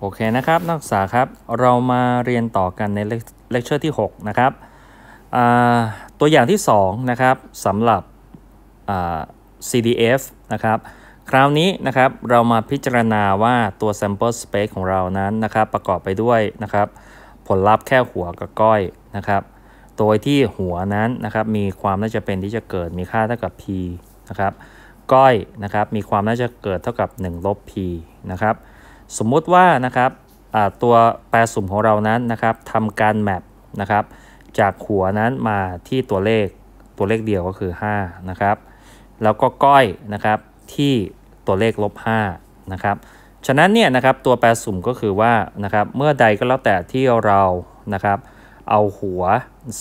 โอเคนะครับนักศึกษาครับเรามาเรียนต่อกันในเลคเชอร์ที่ 6 นะครับตัวอย่างที่ 2 นะครับสำหรับ CDF นะครับ คราวนี้นะครับเรามาพิจารณาว่าตัว sample space ของเรานั้นนะครับประกอบไปด้วยนะครับผลลัพธ์แค่หัวกับก้อยนะครับโดยที่หัวนั้นนะครับมีความน่าจะเป็นที่จะเกิดมีค่าเท่ากับ p นะครับก้อยนะครับมีความน่าจะเกิดเท่ากับ1ลบ p นะครับสมมุติว่านะครับตัวแปรสุ่มของเรานั้นนะครับทำการแมปนะครับ จากหัวนั้นมาที่ตัวเลข ตัวเลขเดียวก็คือ5นะครับ แล้วก็ก้อยนะครับที่ตัวเลขลบ5นะครับ ฉะนั้นเนี่ยนะครับตัวแปรสุ่มก็คือว่านะครับ เมื่อใดก็แล้วแต่ที่เรานะครับ เอาหัว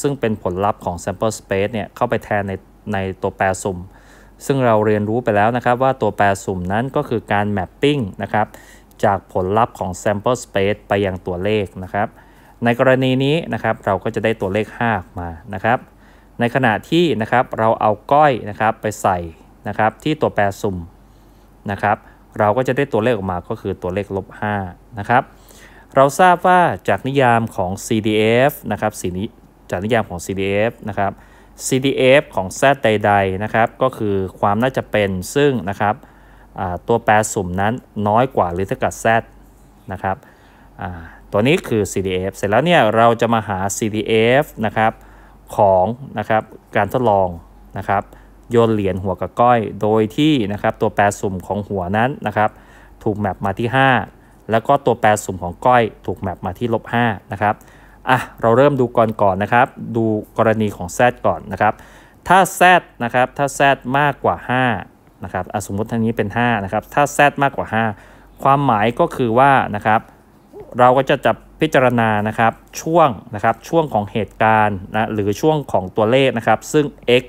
ซึ่งเป็นผลลัพธ์ของ sample space เนี่ย เข้าไปแทนในในตัวแปรสุ่ม ซึ่งเราเรียนรู้ไปแล้วนะครับ ว่าตัวแปรสุ่มนั้นก็คือการ mapping นะครับจากผลลัพธ์ของ sample space ไปยังตัวเลขนะครับ ในกรณีนี้นะครับเราก็จะได้ตัวเลข5มานะครับ ในขณะที่นะครับเราเอาก้อยนะครับไปใส่นะครับ ที่ตัวแปรสุ่มนะครับ เราก็จะได้ตัวเลขออกมาก็คือตัวเลขลบ5นะครับ เราทราบว่าจากนิยามของ CDF นะครับสีนี้จากนิยามของ CDF นะครับ CDF ของ Z ใดๆ นะครับ ก็คือความน่าจะเป็นซึ่งนะครับตัวแปรสุ่มนั้นน้อยกว่าหรือเท่ากับ z นะครับตัวนี้คือ CDF เสร็จแล้วเนี่ยเราจะมาหา CDF นะครับของนะครับการทดลองนะครับโยนเหรียญหัวกับก้อยโดยที่นะครับตัวแปรสุ่มของหัวนั้นนะครับถูกแมปมาที่ 5 แล้วก็ตัวแปรสุ่มของก้อยถูกแมปมาที่ลบ5นะครับอ่ะเราเริ่มดูก่อนก่อนนะครับดูกรณีของ Z ก่อนนะครับถ้า Z นะครับถ้า Z มากกว่า 5นะครับสมมติทางนี้เป็น5นะครับ ถ้า z มากกว่า 5 ความหมายก็คือว่านะครับ เราก็จะจับพิจารณานะครับ ช่วงนะครับ ช่วงของเหตุการณ์นะ หรือช่วงของตัวเลขนะครับ ซึ่ง x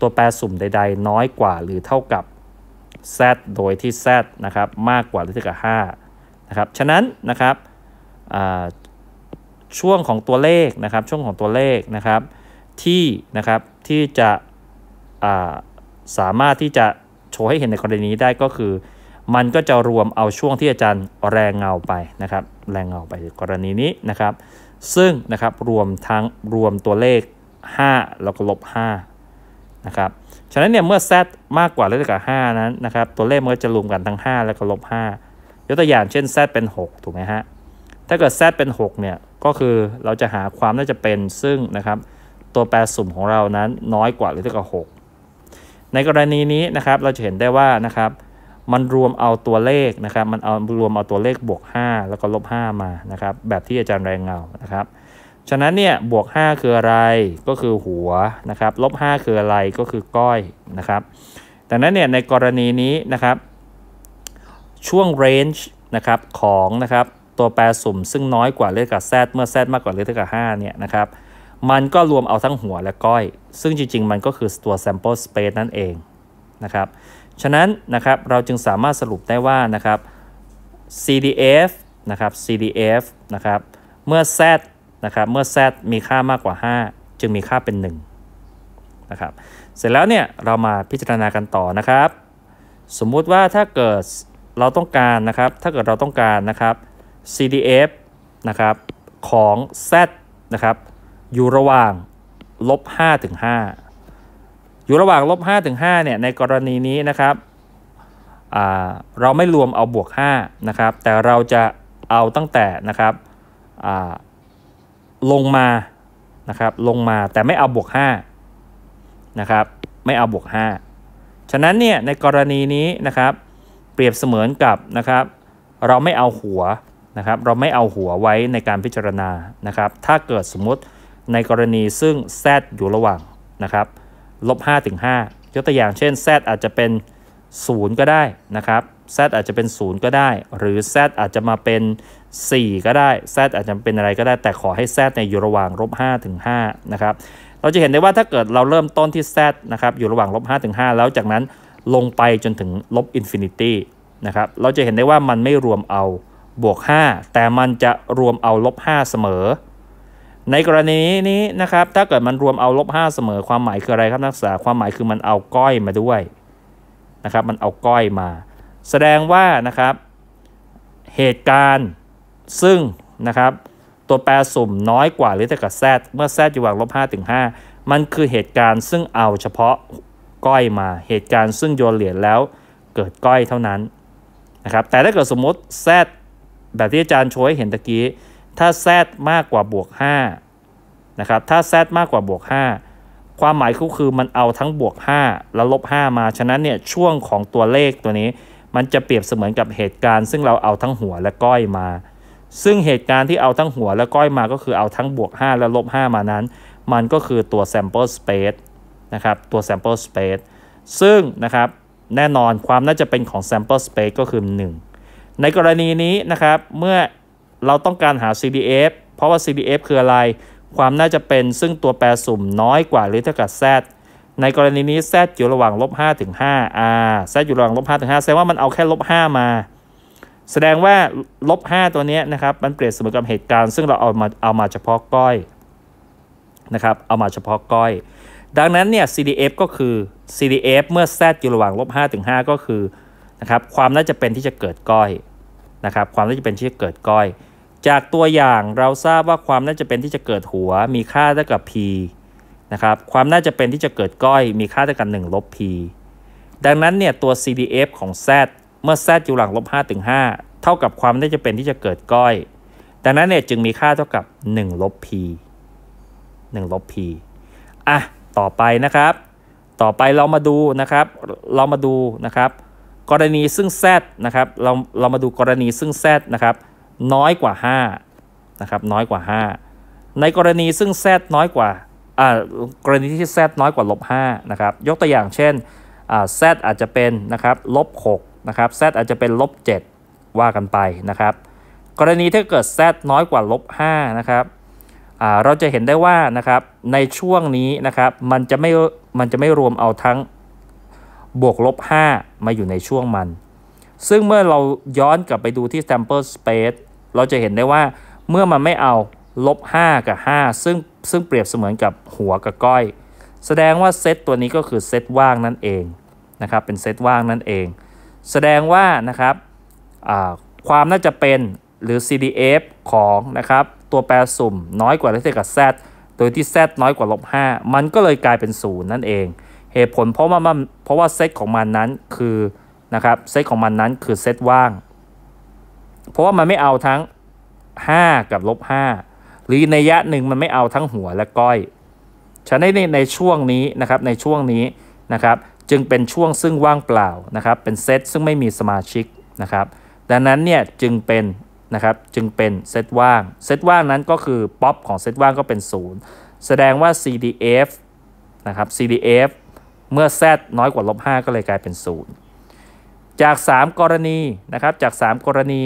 ตัวแปรสุ่มใดๆ น้อยกว่า หรือเท่ากับ z โดยที่ z นะครับมากกว่าหรือเท่ากับ5นะครับ ฉะนั้นนะครับช่วงของตัวเลขนะครับ ช่วงของตัวเลขนะครับ ที่นะครับ ที่จะสามารถที่จะโชว์ให้เห็นในกรณีนี้ได้ก็คือ มันก็จะรวมเอาช่วงที่อาจารย์แรงเงาไปนะครับแรงเงาไปกรณีนี้นะครับซึ่งนะครับรวมทั้งรวมตัวเลข 5 แล้วก็ลบ5นะครับฉะนั้นเนี่ยเมื่อ z มากกว่าหรือเท่ากับ5นั้นนะครับตัวเลขมันก็จะรวมกันทั้ง 5 แล้วก็ลบ5ยกตัวอย่างเช่น z เป็น 6 ถูกไหมฮะถ้าเกิด z เป็น6เนี่ยก็คือเราจะหาความน่าจะเป็นซึ่งนะครับตัวแปรสุ่มของเรานั้นน้อยกว่าหรือเท่ากับ6ในกรณีนี้นะครับเราจะเห็นได้ว่านะครับมันรวมเอาตัวเลขนะครับมันเอารวมเอาตัวเลขบวก 5 แล้วก็ลบ 5 มานะครับแบบที่อาจารย์แรงเงานะครับฉะนั้นเนี่ยบวก 5 คืออะไรก็คือหัวนะครับลบ 5 คืออะไรก็คือก้อยนะครับ แต่นั้นเนี่ยในกรณีนี้นะครับ ช่วง range นะครับของนะครับตัวแปรสุ่มซึ่งน้อยกว่า เลขกับ z เมื่อ z มากกว่าเลขกับ5เนี่ยนะครับมันก็รวมเอาทั้งหัวและก้อย ซึ่งจริงๆมันก็คือตัว sample space นั่นเองนะครับ ฉะนั้นนะครับ เราจึงสามารถสรุปได้ว่านะครับ CDF นะครับ CDF นะครับ เมื่อ Z นะครับ เมื่อ Z มีค่ามากกว่า 5 จึงมีค่าเป็น 1 นะครับ เสร็จแล้วเนี่ย เรามาพิจารณากันต่อนะครับ สมมุติว่าถ้าเกิดเราต้องการนะครับ ถ้าเกิดเราต้องการนะครับ CDF นะครับของ Z นะครับอยู่ระหว่างลบ5ถึง 5อยู่ระหว่างลบ5ถึง5เนี่ยในกรณีนี้นะครับเราไม่รวมเอาบวก5นะครับ แต่เราจะเอาตั้งแต่นะครับลงมา นะครับ ลงมา แต่ไม่เอาบวก5นะครับ ไม่เอาบวก5ฉะนั้นเนี่ยในกรณีนี้นะครับ เปรียบเสมือนกับนะครับ เราไม่เอาหัวนะครับ เราไม่เอาหัวไว้ในการพิจารณา นะครับ ถ้าเกิดสมมติในกรณีซึ่ง z อยู่ระหว่างนะครับลบ5ถึง 5ยกตัวอย่างเช่น z อาจจะเป็น 0 ก็ได้นะครับ z อาจจะเป็น 0 ก็ได้ หรือ z อาจจะมาเป็น 4 ก็ได้ z อาจจะเป็นอะไรก็ได้แต่ขอให้ z ในอยู่ระหว่างลบ5ถึง5นะครับเราจะเห็นได้ว่าถ้าเกิดเราเริ่มต้นที่ z นะครับอยู่ระหว่างลบ5ถึง 5 แล้วจากนั้นลงไปจนถึงลบอินฟินิตี้นะครับเราจะเห็นได้ว่ามันไม่รวมเอาบวก5แต่มันจะรวมเอาลบ5เสมอในกรณีนี้นะครับ ถ้าเกิดมันรวมเอาลบห้าเสมอ ความหมายคืออะไรครับนักศึกษาความหมายคือมันเอาก้อยมาด้วยนะครับมันเอาก้อยมา แสดงว่านะครับเหตุการณ์ซึ่งนะครับตัวแปรสุ่มน้อยกว่าหรือเท่ากับแซดเมื่อแซดอยู่หว่างลบห้าถึงห้ามันคือเหตุการณ์ซึ่งเอาเฉพาะก้อยมา เหตุการณ์ซึ่งโยนเหรียญแล้วเกิดก้อยเท่านั้นนะครับแต่ถ้าเกิดสมมติแซดแบบที่อาจารย์โชยเห็นตะกี้ถ้า z มากกว่าบวก5นะครับ ถ้า z มากกว่าบวก 5 ความหมายก็คือมันเอาทั้งบวก 5 แล้วลบ 5 มาฉะนั้นเนี่ยช่วงของตัวเลขตัวนี้ มันจะเปรียบเสมือนกับเหตุการณ์ซึ่งเราเอาทั้งหัวและก้อยมา ซึ่งเหตุการณ์ที่เอาทั้งหัวและก้อยมาก็คือเอาทั้งบวก 5 และลบ 5 มานั้น มันก็คือตัว sample space นะครับตัว sample space ซึ่งนะครับแน่นอนความน่าจะเป็นของ sample space ก็คือ 1 ในกรณีนี้นะครับเมื่อเราต้องการหา CDF เพราะว่า CDF คืออะไร ความน่าจะเป็นซึ่งตัวแปรสุ่มน้อยกว่าหรือเท่ากับ Z ในกรณีนี้ Z อยู่ระหว่างลบ5ถึง5อ่า Z อยู่ระหว่างลบ5ถึง5แสดงว่ามันเอาแค่ลบ5มา แสดงว่าลบ5ตัวนี้นะครับมันเปรียบเสมือนกับเหตุการณ์ซึ่งเราเอามาเอามาเฉพาะก้อยนะครับเอามาเฉพาะก้อยดังนั้นเนี่ย CDF ก็คือ CDF เมื่อ Z อยู่ระหว่างลบ5ถึง5ก็คือนะครับความน่าจะเป็นที่จะเกิดก้อยนะครับความน่าจะเป็นที่จะเกิดก้อยจากตัวอย่างเราทราบว่าความน่าจะเป็นที่จะเกิดหัว มีค่าเท่ากับ p นะครับความน่าจะเป็นที่จะเกิดก้อย มีค่าเท่ากับ 1 ลบ p ดังนั้นเนี่ยตัว CDF ของ z เมื่อ z อยู่หลังลบ5ถึง 5 เท่ากับความน่าจะเป็นที่จะเกิดก้อย ดังนั้นเนี่ยจึงมีค่าเท่ากับ 1 ลบ p 1 ลบ p อ่ะต่อไปนะครับ ต่อไปเรามาดูนะครับเรามาดูนะครับ กรณีซึ่ง z นะครับเราเรามาดูกรณีซึ่ง z นะครับน้อยกว่า5นะครับน้อยกว่า 5 ในกรณีซึ่ง z น้อยกว่าอ่ากรณีที่ z น้อยกว่าลบ5นะครับยกตัวอย่างเช่นอ่า z อาจจะเป็นนะครับลบ6นะครับ z อาจจะเป็นลบ7ว่ากันไปนะครับกรณีถ้าเกิด z น้อยกว่าลบ5นะครับอ่าเราจะเห็นได้ว่านะครับในช่วงนี้นะครับมันจะไม่มันจะไม่รวมเอาทั้งบวกลบ5มาอยู่ในช่วงมัน ซึ่งเมื่อเราย้อนกลับไปดูที่ sample space เราจะเห็นได้ว่าเมื่อมันไม่เอาลบ5กับ 5 ซึ่งซึ่งเปรียบเสมือนกับหัวกับก้อย แสดงว่าเซตตัวนี้ก็คือเซตว่างนั่นเองนะครับเป็นเซตว่างนั่นเอง แสดงว่านะครับความน่าจะเป็นหรือ CDF ของนะครับตัวแปรสุ่มน้อยกว่าเลขกับ Z โดยที่ Z น้อยกว่าลบ5มันก็เลยกลายเป็น0นั่นเอง เหตุผลเพราะว่าเพราะว่าเซตของมันนั้นคือนะครับเซตของมันนั้นคือเซตว่างเพราะว่ามันไม่เอาทั้ง 5 กับลบ 5 หรือในยะหนึ่งมันไม่เอาทั้งหัวและก้อยฉะนั้นในในช่วงนี้นะครับในช่วงนี้นะครับจึงเป็นช่วงซึ่งว่างเปล่านะครับเป็นเซตซึ่งไม่มีสมาชิกนะครับดังนั้นเนี่ยจึงเป็นนะครับจึงเป็นเซตว่างเซตว่างนั้นก็คือป๊อปของเซตว่างก็เป็น 0 แสดงว่า CDF นะครับ CDF เมื่อ Z น้อยกว่าลบ 5 ก็เลยกลายเป็น 0 จาก 3 กรณีนะครับจาก 3 กรณี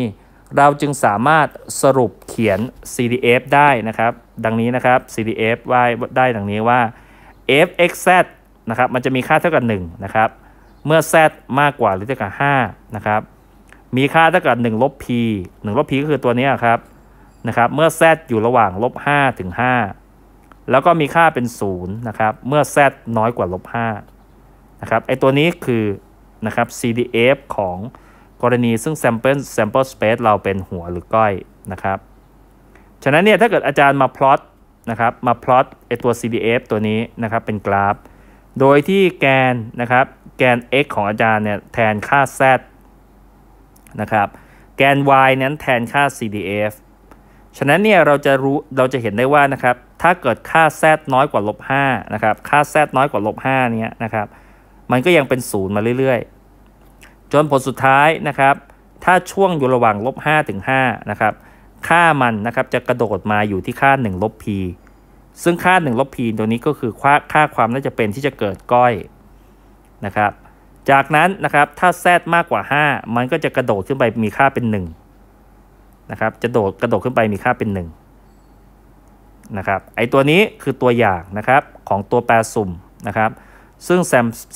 เราจึงสามารถสรุปเขียน CDF ได้นะครับดังนี้นะครับ CDF ว่าได้ดังนี้ว่า fxz นะครับมันจะมีค่าเท่ากับ1นะครับเมื่อ z มากกว่าหรือเท่ากับ5นะครับมีค่าเท่ากับ1ลบ p 1ลบ p ก็คือตัวนี้ครับนะครับเมื่อ z อยู่ระหว่างลบ5ถึง 5 แล้วก็มีค่าเป็น0นะครับเมื่อ z น้อยกว่าลบ5นะครับไอตัวนี้คือนะครับ CDF ของกรณีซึ่ง sample sample space เราเป็นหัวหรือก้อยนะครับฉะนั้นเนี่ยถ้าเกิดอาจารย์มา plot นะครับมา plot ไอตัว CDF ตัวนี้นะครับเป็นกราฟ โดยที่แกนนะครับแกน x ของอาจารย์เนี่ยแทนค่า z นะครับแกน y นั้นแทนค่า CDF ฉะนั้นเนี่ยเราจะรู้เราจะเห็นได้ว่านะครับถ้าเกิดค่า z น้อยกว่าลบ5นะครับค่า z น้อยกว่าลบ5เนี่ยนะครับมันก็ยังเป็นศูนย์มาเรื่อยจนผลสุดท้ายนะครับ ถ้าช่วงอยู่ระหว่างลบ5ถึง5นะครับ ค่ามันนะครับจะกระโดดมาอยู่ที่ค่า1ลบ p ซึ่งค่า1ลบ p ตัวนี้ก็คือค่าค่าความน่าจะเป็นที่จะเกิดก้อยนะครับ จากนั้นนะครับถ้าแซดมากกว่า 5 มันก็จะกระโดดขึ้นไปมีค่าเป็น1นะครับ จะโดดกระโดดขึ้นไปมีค่าเป็น1นะครับ ไอตัวนี้คือตัวอย่างนะครับของตัวแปรสุ่มนะครับ ซึ่ง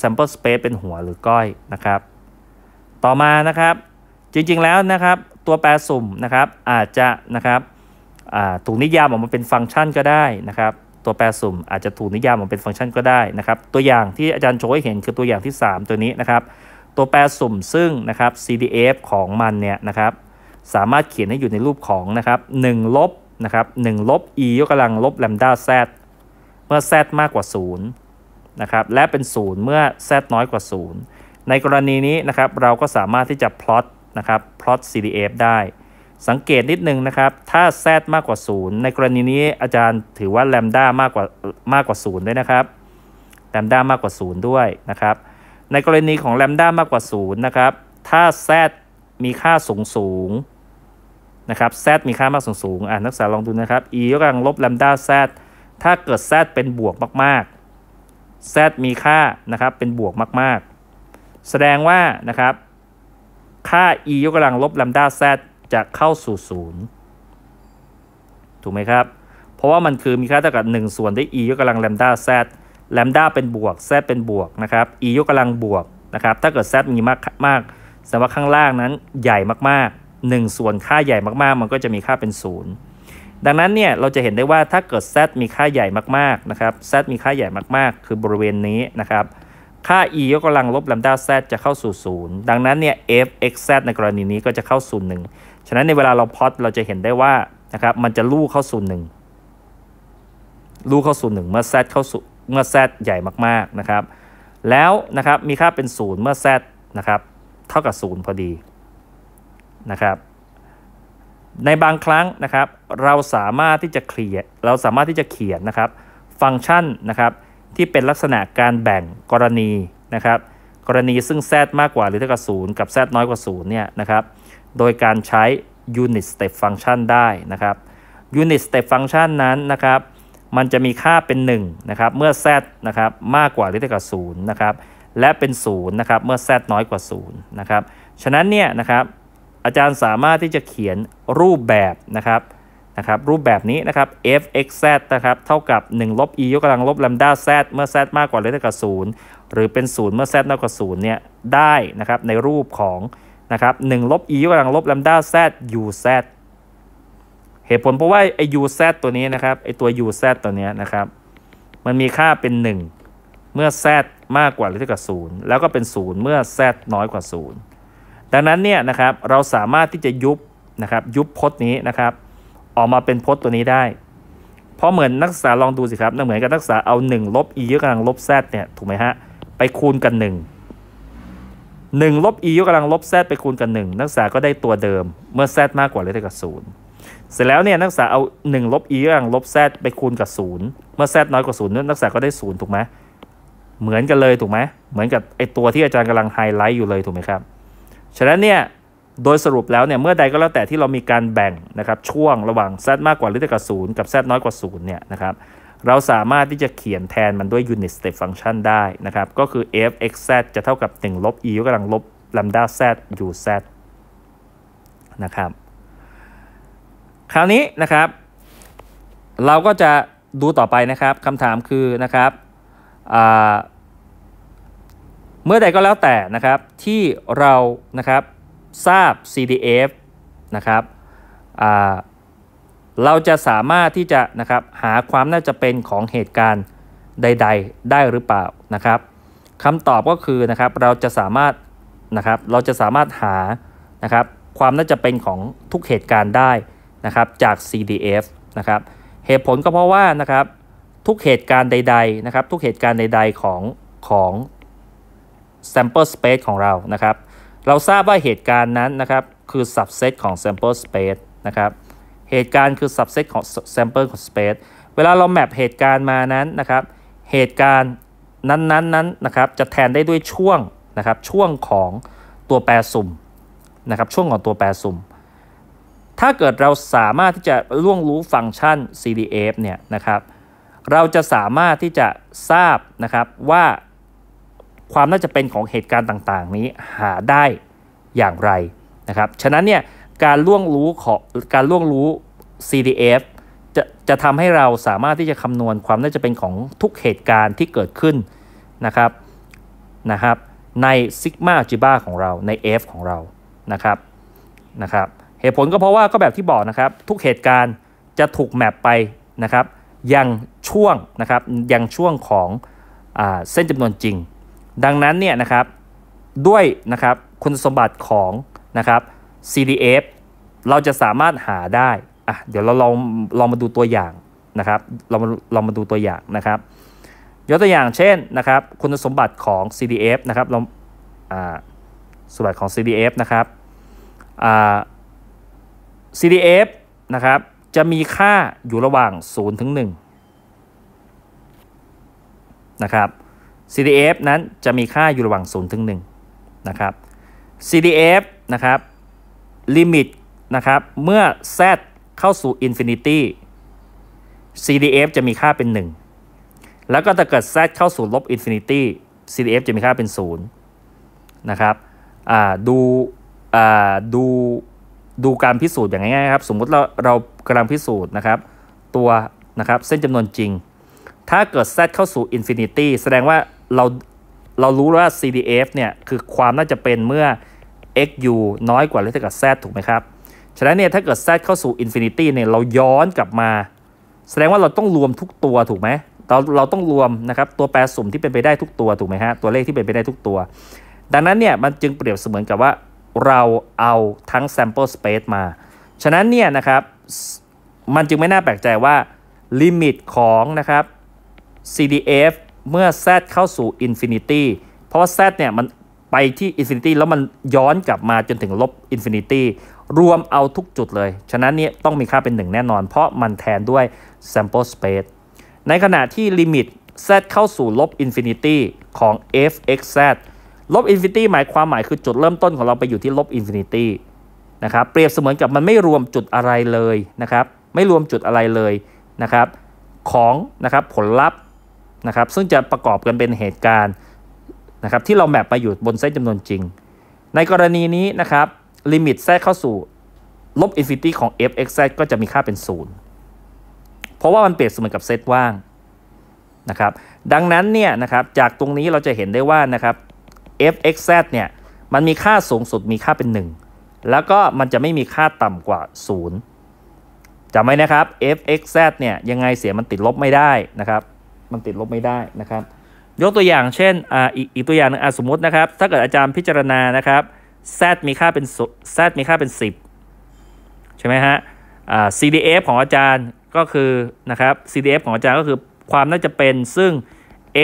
sample space เป็นหัวหรือก้อยนะครับต่อมานะครับจริงๆแล้วนะครับตัวแปรสุ่มนะครับอาจจะนะครับถูกนิยามออกมาเป็นฟังก์ชันก็ได้นะครับตัวแปรสุ่ม อาจจะถูกนิยามออกมาเป็นฟังก์ชันก็ได้นะครับตัวอย่างที่อาจารย์โชว์ให้เห็นคือตัวอย่างที่ 3 ตัวนี้นะครับตัวแปรสุ่มซึ่งนะครับ CDF ของมันเนี่ยนะครับสามารถเขียนให้อยู่ในรูปของนะครับ1ลบนะครับ1ลบ e ยกกำลังลบแลมดา z เมื่อ z มากกว่า0นะครับและเป็น 0 เมื่อ z น้อยกว่า 0ในกรณีนี้นะครับเราก็สามารถที่จะพลอตนะครับพลอต CDF ได้ สังเกตนิดนึงนะครับถ้า z มากกว่า 0 ในกรณีนี้อาจารย์ถือว่าแลมด้ามากกว่ามากกว่า0ด้วยนะครับแลมด้ามากกว่า0ด้วยนะครับในกรณีของแลมด้ามากกว่า0นะครับถ้า z มีค่าสูงสูงนะครับ z มีค่ามากสูงสูงอ่านักศึกษาลองดูนะครับ e ยกกำลังลบแลมด้า z ถ้าเกิด z เป็นบวกมาก ๆ z มีค่านะครับเป็นบวกมากๆแสดงว่านะครับค่า e ยกกำลังลบลัมด d า z จะเข้าสู่ 0 ถูกไหมครับ เพราะว่ามันคือมีค่าเท่ากับ 1 ส่วนด้วย e ยกกำลังลัมด d า z ลัมด d าเป็นบวก z เป็นบวกนะครับ e ยกกำลังบวกนะครับ ถ้าเกิด z มีมากมากแสดงว่าข้างล่างนั้นใหญ่มากๆ 1 ส่วนค่าใหญ่มากๆมันก็จะมีค่าเป็น 0 ดังนั้นเนี่ยเราจะเห็นได้ว่าถ้าเกิด z มีค่าใหญ่มากๆนะครับ z มีค่าใหญ่มากๆ คือบริเวณนี้นะครับค่า e ยกกำลังลบลัมดา z จะเข้าสู่0ดังนั้นเนี่ย f x z ในกรณีนี้ก็จะเข้าสู่1ฉะนั้นในเวลาเราพอตเราจะเห็นได้ว่า นะครับ มันจะลู่เข้าสู่1ลู่เข้าสู่1เมื่อ z เข้าสู่ เมื่อ z ใหญ่มากๆ นะครับ แล้ว นะครับ มีค่าเป็น 0 เมื่อ z นะครับ เท่ากับ 0 พอดี นะครับ ในบางครั้งนะครับ เราสามารถที่จะเคลียร์เราสามารถที่จะเขียนนะครับ ฟังก์ชัน นะครับที่เป็นลักษณะการแบ่งกรณีนะครับ กรณีซึ่งแซดมากกว่าหรือเท่ากับศูนย์กับแซดน้อยกว่าศูนย์เนี่ยนะครับโดยการใช้ unit step function ได้นะครับ unit step function นั้นนะครับ มันจะมีค่าเป็น1นะครับเมื่อแดนะครับมากกว่าหรือเท่ากับ0นะครับ และเป็น0นะครับเมื่อแดน้อยกว่า0นะครับฉะนั้นเนี่ยนะครับอาจารย์สามารถที่จะเขียนรูปแบบนะครับนะครับรูปแบบนี้นะครับ f(x,z) นะครับเท่ากับ1ลบ e ยกกำลังลบลัมดา z เมื่อ z มากกว่าหรือเท่ากับ0หรือเป็น 0 เมื่อ z น้อยกว่า0เนี่ยได้นะครับในรูปของนะครับ1ลบ e ยกกำลังลบลัมดา z u z เหตุผลเพราะว่าไอ u z ตัวนี้นะครับไอตัว u z ตัวนี้นะครับ มันมีค่าเป็น 1 เมื่อ z มากกว่าหรือเท่ากับ0แล้วก็เป็น 0 เมื่อ z น้อยกว่า 0 ดังนั้นเนี่ยนะครับเราสามารถที่จะยุบนะครับยุบพจน์นี้นะครับออกมาเป็นพจน์ตัวนี้ได้ เพราะเหมือนนักศึกษาลองดูสิครับเหมือนกับนักศึกษาเอา1ลบ e ยกกำลังลบ z เนี่ย ถูกไหมฮะ ไปคูณกัน1 1ลบ e ยกกำลังลบ z ไปคูณกัน1นักศึกษาก็ได้ตัวเดิม เมื่อ z มากกว่าหรือเท่ากับ 0 เสร็จแล้วเนี่ยนักศึกษาเอา1ลบ e ยกกำลังลบ z ไปคูณกับ 0 เมื่อ z น้อยกว่า0นักศึกษาก็ได้0ถูกไหมเหมือนกันเลยถูกไหม เหมือนกับไอตัวที่อาจารย์กำลังไฮไลท์อยู่เลยถูกไหมครับ ฉะนั้นเนี่ยโดยสรุปแล้วเนี่ยเมื่อใดก็แล้วแต่ที่เรามีการแบ่งนะครับช่วงระหว่างแซดมากกว่าหรือเท่ากับศูนย์กับแซดน้อยกว่าศูนย์เนี่ยนะครับเราสามารถที่จะเขียนแทนมันด้วย unit step function ได้นะครับ ก็คือ f x z จะเท่ากับ1ลบ e กำลังลบ lambda z u z นะครับคราวนี้นะครับ เราก็จะดูต่อไปนะครับคำถามคือนะครับเมื่อใดก็แล้วแต่นะครับที่เรานะครับทราบ CDF นะครับเราจะสามารถที่จะนะครับหาความน่าจะเป็นของเหตุการณ์ใดๆได้หรือเปล่านะครับคำตอบก็คือนะครับเราจะสามารถนะครับเราจะสามารถหานะครับความน่าจะเป็นของทุกเหตุการณ์ได้นะครับจาก CDF นะครับ เหตุผลก็เพราะว่านะครับ ทุกเหตุการณ์ใด ๆนะครับ ทุกเหตุการณ์ใดๆ ของของ sample space ของเรานะครับเราทราบว่าเหตุการณ์นั้นนะครับคือ subset ของ sample space นะครับเหตุการณ์คือ subset ของ sample ของ space เวลาเราแมปเหตุการณ์มานั้นนะครับ เหตุการณ์นั้นๆนั้นนะครับจะแทนได้ด้วยช่วงนะครับช่วงของตัวแปรสุ่มนะครับช่วงของตัวแปรสุ่มถ้าเกิดเราสามารถที่จะล่วงรู้ฟังก์ชัน CDF เนี่ยนะครับเราจะสามารถที่จะทราบนะครับว่าความน่าจะเป็นของเหตุการณ์ต่าง ๆ นี้หาได้อย่างไรนะครับ ฉะนั้นเนี่ยการล่วงรู้ของการล่วงรู้ CDF จะจะทำให้เราสามารถที่จะคำนวณความน่าจะเป็นของทุกเหตุการณ์ที่เกิดขึ้นนะครับนะครับในซิกมาจิบ้าของเรา ใน F ของเรานะครับนะครับเหตุผลก็เพราะว่าก็แบบที่บอกนะครับทุกเหตุการณ์จะถูกแมปไปนะครับยังช่วงนะครับยังช่วงของอเส้นจำนวนจริงดังนั้นเนี่ยนะครับด้วยนะครับคุณสมบัติของนะครับ CDF เราจะสามารถหาได้อ่ะเดี๋ยวเราลองลองมาดูตัวอย่างนะครับเราลองมาดูตัวอย่างนะครับยกตัวอย่างเช่นนะครับคุณสมบัติของ CDF นะครับเราอ่าสมบัติของ CDF นะครับอ่า CDF นะครับจะมีค่าอยู่ระหว่าง0ถึง1 นะครับ CDF นั้นจะมีค่าอยู่ระหว่าง 0 ถึง 1 นะครับ CDF นะครับลิมิตนะครับ เมื่อ Z เข้าสู่ Infinity CDF จะมีค่าเป็น 1 แล้วก็ถ้าเกิด Z เข้าสู่ลบ Infinity CDF จะมีค่าเป็น 0 นะครับดูดูดูการพิสูจน์อย่างง่ายๆ ครับ สมมุติเรา เรากำลังพิสูจน์นะครับ ตัวนะครับ เส้นจำนวนจริง ถ้าเกิด Z เข้าสู่ Infinity แสดงว่าเราเรารู้ว่า CDF เนี่ย คือความน่าจะเป็นเมื่อ xu น้อยกว่าเลขเท่ากับ z ถูกไหมครับฉะนั้นเนี่ยถ้าเกิด z เข้าสู่ infinity เนี่ยเราย้อนกลับมา แสดงว่าเราต้องรวมทุกตัวถูกไหมเราเราต้องรวมนะครับตัวแปรสุ่มที่เป็นไปได้ทุกตัวถูกไหมฮะตัวเลขที่เป็นไปได้ทุกตัว ดังนั้นเนี่ยมันจึงเปรียบเสมือนกับว่าเราเอาทั้ง sample space มา ฉะนั้นเนี่ยนะครับมันจึงไม่น่าแปลกใจว่าลิมิตของนะครับ CDF เมื่อ z เข้าสู่อินฟินิตี้เพราะว่า z เนี่ย มันไปที่อินฟินิตี้แล้วมันย้อนกลับมาจนถึงลบอินฟินิตี้รวมเอาทุกจุดเลย ฉะนั้นเนี่ยต้องมีค่าเป็น 1 แน่นอน เพราะมันแทนด้วย sample space ในขณะที่ลิมิต z เข้าสู่ลบอินฟินิตี้ของ f(x,z) ลบอินฟินิตี้หมายความหมายคือจุดเริ่มต้นของเราไปอยู่ที่ลบอินฟินิตี้นะครับ เปรียบเสมือนกับมันไม่รวมจุดอะไรเลยนะครับไม่รวมจุดอะไรเลยนะครับของนะครับผลลัพธ์นะครับ ซึ่งจะประกอบกันเป็นเหตุการณ์นะครับ ที่เราแมปมาอยู่บนเซตจำนวนจริง ในกรณีนี้นะครับ ลิมิตแทรกเข้าสู่ ลบอินฟินิตี้ของ f x z ก็จะมีค่าเป็น 0 เพราะว่ามันเปรียบเสมือนกับเซตว่างนะครับ ดังนั้นเนี่ยนะครับ จากตรงนี้เราจะเห็นได้ว่านะครับ f x z เนี่ย มันมีค่าสูงสุดมีค่าเป็น 1 แล้วก็มันจะไม่มีค่าต่ำกว่า 0จำไว้นะครับ f x z เนี่ย ยังไงเสียมันติดลบไม่ได้นะครับมันติดลบไม่ได้นะครับยกตัวอย่างเช่นอออีกตัวอย่างนึงสมมตินะครับถ้าเกิดอาจารย์พิจารณานะครับ z มีค่าเป็น z มีค่าเป็น 10ใช่ไหมฮะ CDF ของอาจารย์ก็คือนะครับ CDF ของอาจารย์ก็คือความน่าจะเป็นซึ่ง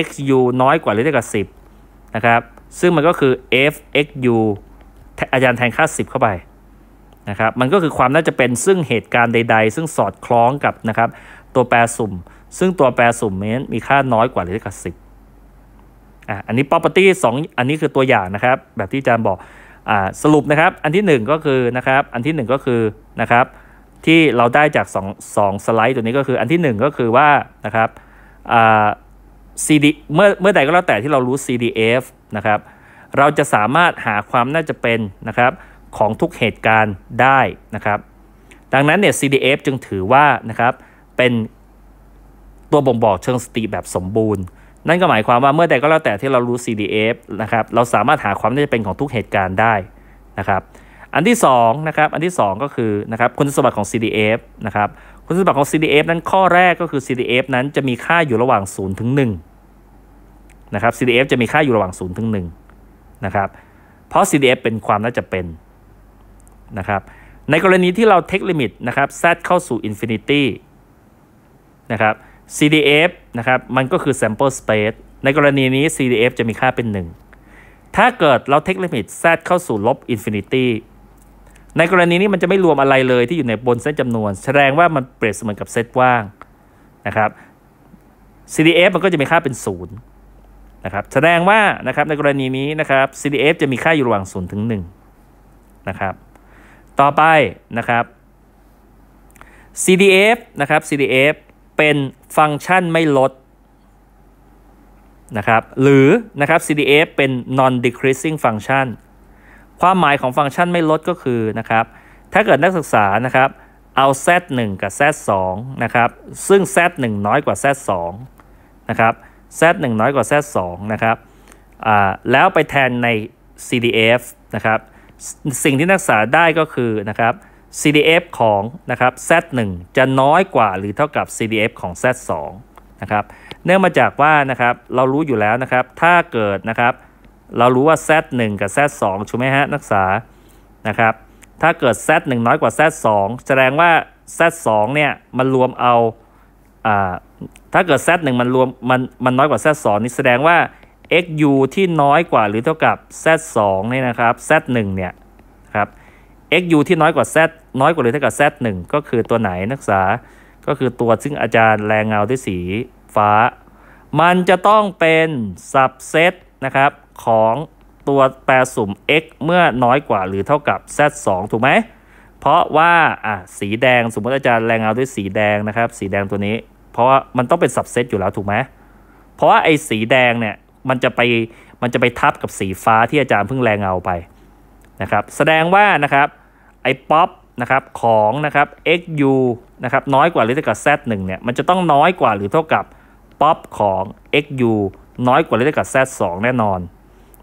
xu น้อยกว่าหรือเท่ากับ10นะครับซึ่งมันก็คือ fxu อาจารย์แทนค่า 10 เข้าไปนะครับมันก็คือความน่าจะเป็นซึ่งเหตุการณ์ใด ๆ ซึ่งสอดคล้องกับนะครับตัวแปรสุ่มซึ่งตัวแปรสุ่มเมนมีค่าน้อยกว่าเลขกับสิบอ่ะ อันนี้ property 2อันนี้คือตัวอย่างนะครับ แบบที่อาจารย์บอก อ่าสรุปนะครับ อันที่ 1 ก็คือนะครับ อันที่1ก็คือนะครับ ที่เราได้จาก2 2สไลด์ตัวนี้ก็คือ อันที่ 1 ก็คือว่านะครับ อ่า CD เมื่อเมื่อใดก็แล้วแต่ที่เรารู้ CDF นะครับ เราจะสามารถหาความน่าจะเป็นนะครับของทุกเหตุการณ์ได้นะครับ ดังนั้นเนี่ย CDF จึงถือว่านะครับเป็นตัวบ่งบอกเชิงสติแบบสมบูรณ์ นั่นก็หมายความว่าเมื่อใดก็แล้วแต่ที่เรารู้ CDF นะครับ เราสามารถหาความน่าจะเป็นของทุกเหตุการณ์ได้นะครับ อันที่2นะครับ อันที่ 2 ก็คือนะครับคุณสมบัติของ CDF นะครับ คุณสมบัติของ CDF นั้นข้อแรกก็คือ CDF นั้นจะมีค่าอยู่ระหว่าง0ถึง1นะครับ CDF จะมีค่าอยู่ระหว่าง0ถึง1นะครับ เพราะ CDF เป็นความน่าจะเป็นนะครับ ในกรณีที่เราเทคลิมิตนะครับ Z เข้าสู่อินฟินิตี้นะครับ CDF นะครับ มันก็คือ sample space ในกรณีนี้ CDF จะมีค่าเป็น 1 ถ้าเกิดเราเทคลิมิต z เข้าสู่ลบ infinity ในกรณีนี้มันจะไม่รวมอะไรเลยที่อยู่ในบนเส้นจำนวน แสดงว่ามันเปรียบเสมือนกับเซตว่าง นะครับ CDF มันก็จะมีค่าเป็น0นะครับ แสดงว่า นะครับ ในกรณีนี้นะครับ CDF จะมีค่าอยู่ระหว่าง 0 ถึง1นะครับ ต่อไปนะครับ CDF นะครับ CDF เป็นฟังก์ชันไม่ลดนะครับหรือนะครับ CDF เป็น non decreasing function ความหมายของฟังก์ชันไม่ลดก็คือนะครับ ถ้าเกิดนักศึกษานะครับเอา z 1กับ z 2นะครับซึ่ง z 1น้อยกว่า z 2นะครับ z 1น้อยกว่า z 2นะครับแล้วไปแทนใน CDF นะครับสิ่งที่นักศึกษาได้ก็คือนะครับ CDF ของนะครับ Z1 จะน้อยกว่าหรือเท่ากับ CDF ของ Z2 นะครับ เนื่องมาจากว่านะครับเรารู้อยู่แล้วนะครับถ้าเกิดนะครับเรารู้ว่า Z1 กับ Z2 ถูกไหมฮะนักศึกษานะครับถ้าเกิด Z1 น้อยกว่า Z2 แสดงว่า Z2 เนี่ยมันรวมเอาอ่าถ้าเกิด Z1 มันรวมมันมันน้อยกว่า Z2 นี่แสดงว่า XU ที่น้อยกว่าหรือเท่ากับ Z2 เนี่ยนะครับ Z1 เนี่ยครับ XU ที่น้อยกว่า Z น้อยกว่าหรือเท่ากับ z1 ก็คือตัวไหนนักศึกษาก็คือตัวซึ่งอาจารย์แรงเงาด้วยสีฟ้า มันจะต้องเป็นสับเซตนะครับของตัวแปรสุ่ม x เมื่อน้อยกว่าหรือเท่ากับ z2 ถูกไหมเพราะว่าอ่ะสีแดงสมมติอาจารย์แรงเงาด้วยสีแดงนะครับสีแดงตัวนี้ เพราะว่ามันต้องเป็นสับเซตอยู่แล้วถูกไหมเพราะว่าไอ้สีแดงเนี่ยมันจะไปมันจะไปทับกับสีฟ้าที่อาจารย์เพิ่งแรงเงาไปนะครับแสดงว่านะครับไอ้ป๊อปนะครับของนะครับ xu นะครับน้อยกว่าหรือเท่ากับ z 1เนี่ยมันจะต้องน้อยกว่าหรือเท่ากับป๊อปของ xu น้อยกว่าหรือเท่ากับ z 2แน่นอน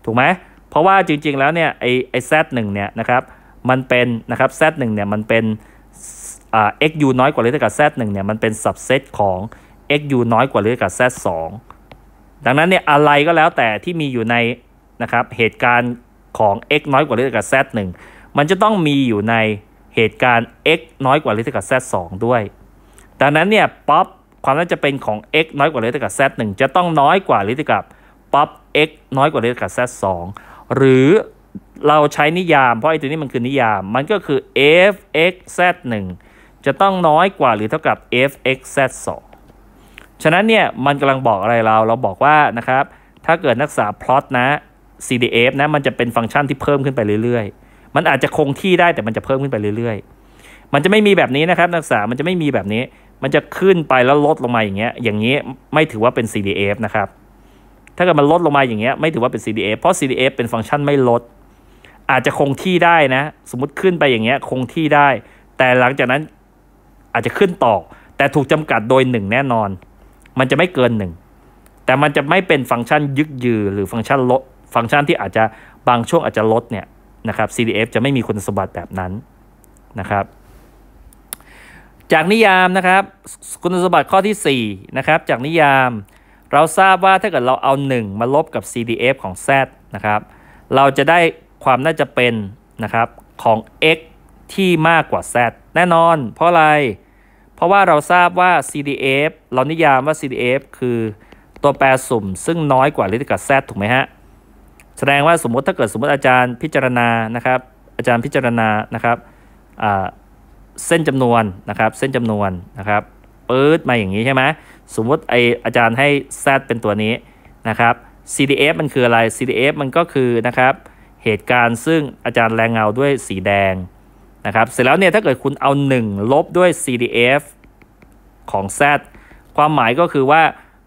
ถูกไหมเพราะว่าจริงๆแล้วเนี่ยไอไอ z 1เนี่ยนะครับมันเป็นนะครับ z 1เนี่ยมันเป็นอ่า xu น้อยกว่าหรือเท่ากับ z 1เนี่ยมันเป็น subset ของ xu น้อยกว่าหรือเท่ากับ z 2ดังนั้นเนี่ยอะไรก็แล้วแต่ที่มีอยู่ในนะครับเหตุการณ์ของ x น้อยกว่าหรือเท่ากับ z 1มันจะต้องมีอยู่ในเหตุการณ์ x น้อยกว่าเลขเท่ากับ z 2 ด้วย ดังนั้นเนี่ยป๊อปความน่าจะเป็นของ x น้อยกว่าเลขเท่ากับ z 1 จะต้องน้อยกว่าเลขเท่ากับป๊อป x น้อยกว่าเลขเท่ากับ z 2 หรือเราใช้นิยาม เพราะไอ้ตัวนี้มันคือนิยาม มันก็คือ f x z 1 จะต้องน้อยกว่าหรือเท่ากับ f x z 2 ฉะนั้นเนี่ยมันกำลังบอกอะไรเรา เราบอกว่านะครับ ถ้าเกิดนักศึกษาพลอตนะ CDF นะ มันจะเป็นฟังก์ชันที่เพิ่มขึ้นไปเรื่อย ๆมันอาจจะคงที่ได้แต่มันจะเพิ่มขึ้นไปเรื่อยๆ มันจะไม่มีแบบนี้นะครับนักศึกษามันจะไม่มีแบบนี้ มันจะขึ้นไปแล้วลดลงมาอย่างเงี้ย อย่างนี้ไม่ถือว่าเป็น CDF นะครับ ถ้าเกิดมันลดลงมาอย่างเงี้ยไม่ถือว่าเป็น CDF เพราะ CDF เป็นฟังก์ชันไม่ลด อาจจะคงที่ได้นะ สมมติขึ้นไปอย่างเงี้ยคงที่ได้ แต่หลังจากนั้นอาจจะขึ้นต่อ แต่ถูกจำกัดโดยหนึ่งแน่นอน มันจะไม่เกินหนึ่ง แต่มันจะไม่เป็นฟังก์ชันยึกยือหรือฟังก์ชันลดฟังก์ชันที่อาจจะบางช่วงอาจจะลดเนี่ยนะครับ CDF จะไม่มีคุณสมบัติแบบนั้นนะครับ จากนิยามนะครับคุณสมบัติข้อที่4นะครับจากนิยาม เราทราบว่าถ้าเกิดเราเอา 1 มาลบกับ CDF ของ Z นะครับเราจะได้ความน่าจะเป็นนะครับของ x ที่มากกว่า z แน่นอน เพราะอะไร เพราะว่าเราทราบว่า CDF เรานิยามว่า CDF คือตัวแปรสุ่มซึ่งน้อยกว่าลิทรกับ z ถูกไหมฮะแสดงว่าสมมติ ถ้าเกิดสมมติอาจารย์พิจารณานะครับอาจารย์พิจารณานะครับเส้นจำนวนนะครับเส้นจำนวนนะครับปื๊ดมาอย่างนี้ใช่ไหมสมมติไออาจารย์ให้ z เป็นตัวนี้นะครับ CDF มันคืออะไร CDF มันก็คือนะครับเหตุการณ์ซึ่งอาจารย์แรงเงาด้วยสีแดงนะครับเสร็จแล้วเนี่ย ถ้าเกิดคุณเอา 1 ลบด้วย CDF ของ Z ความหมายก็คือว่า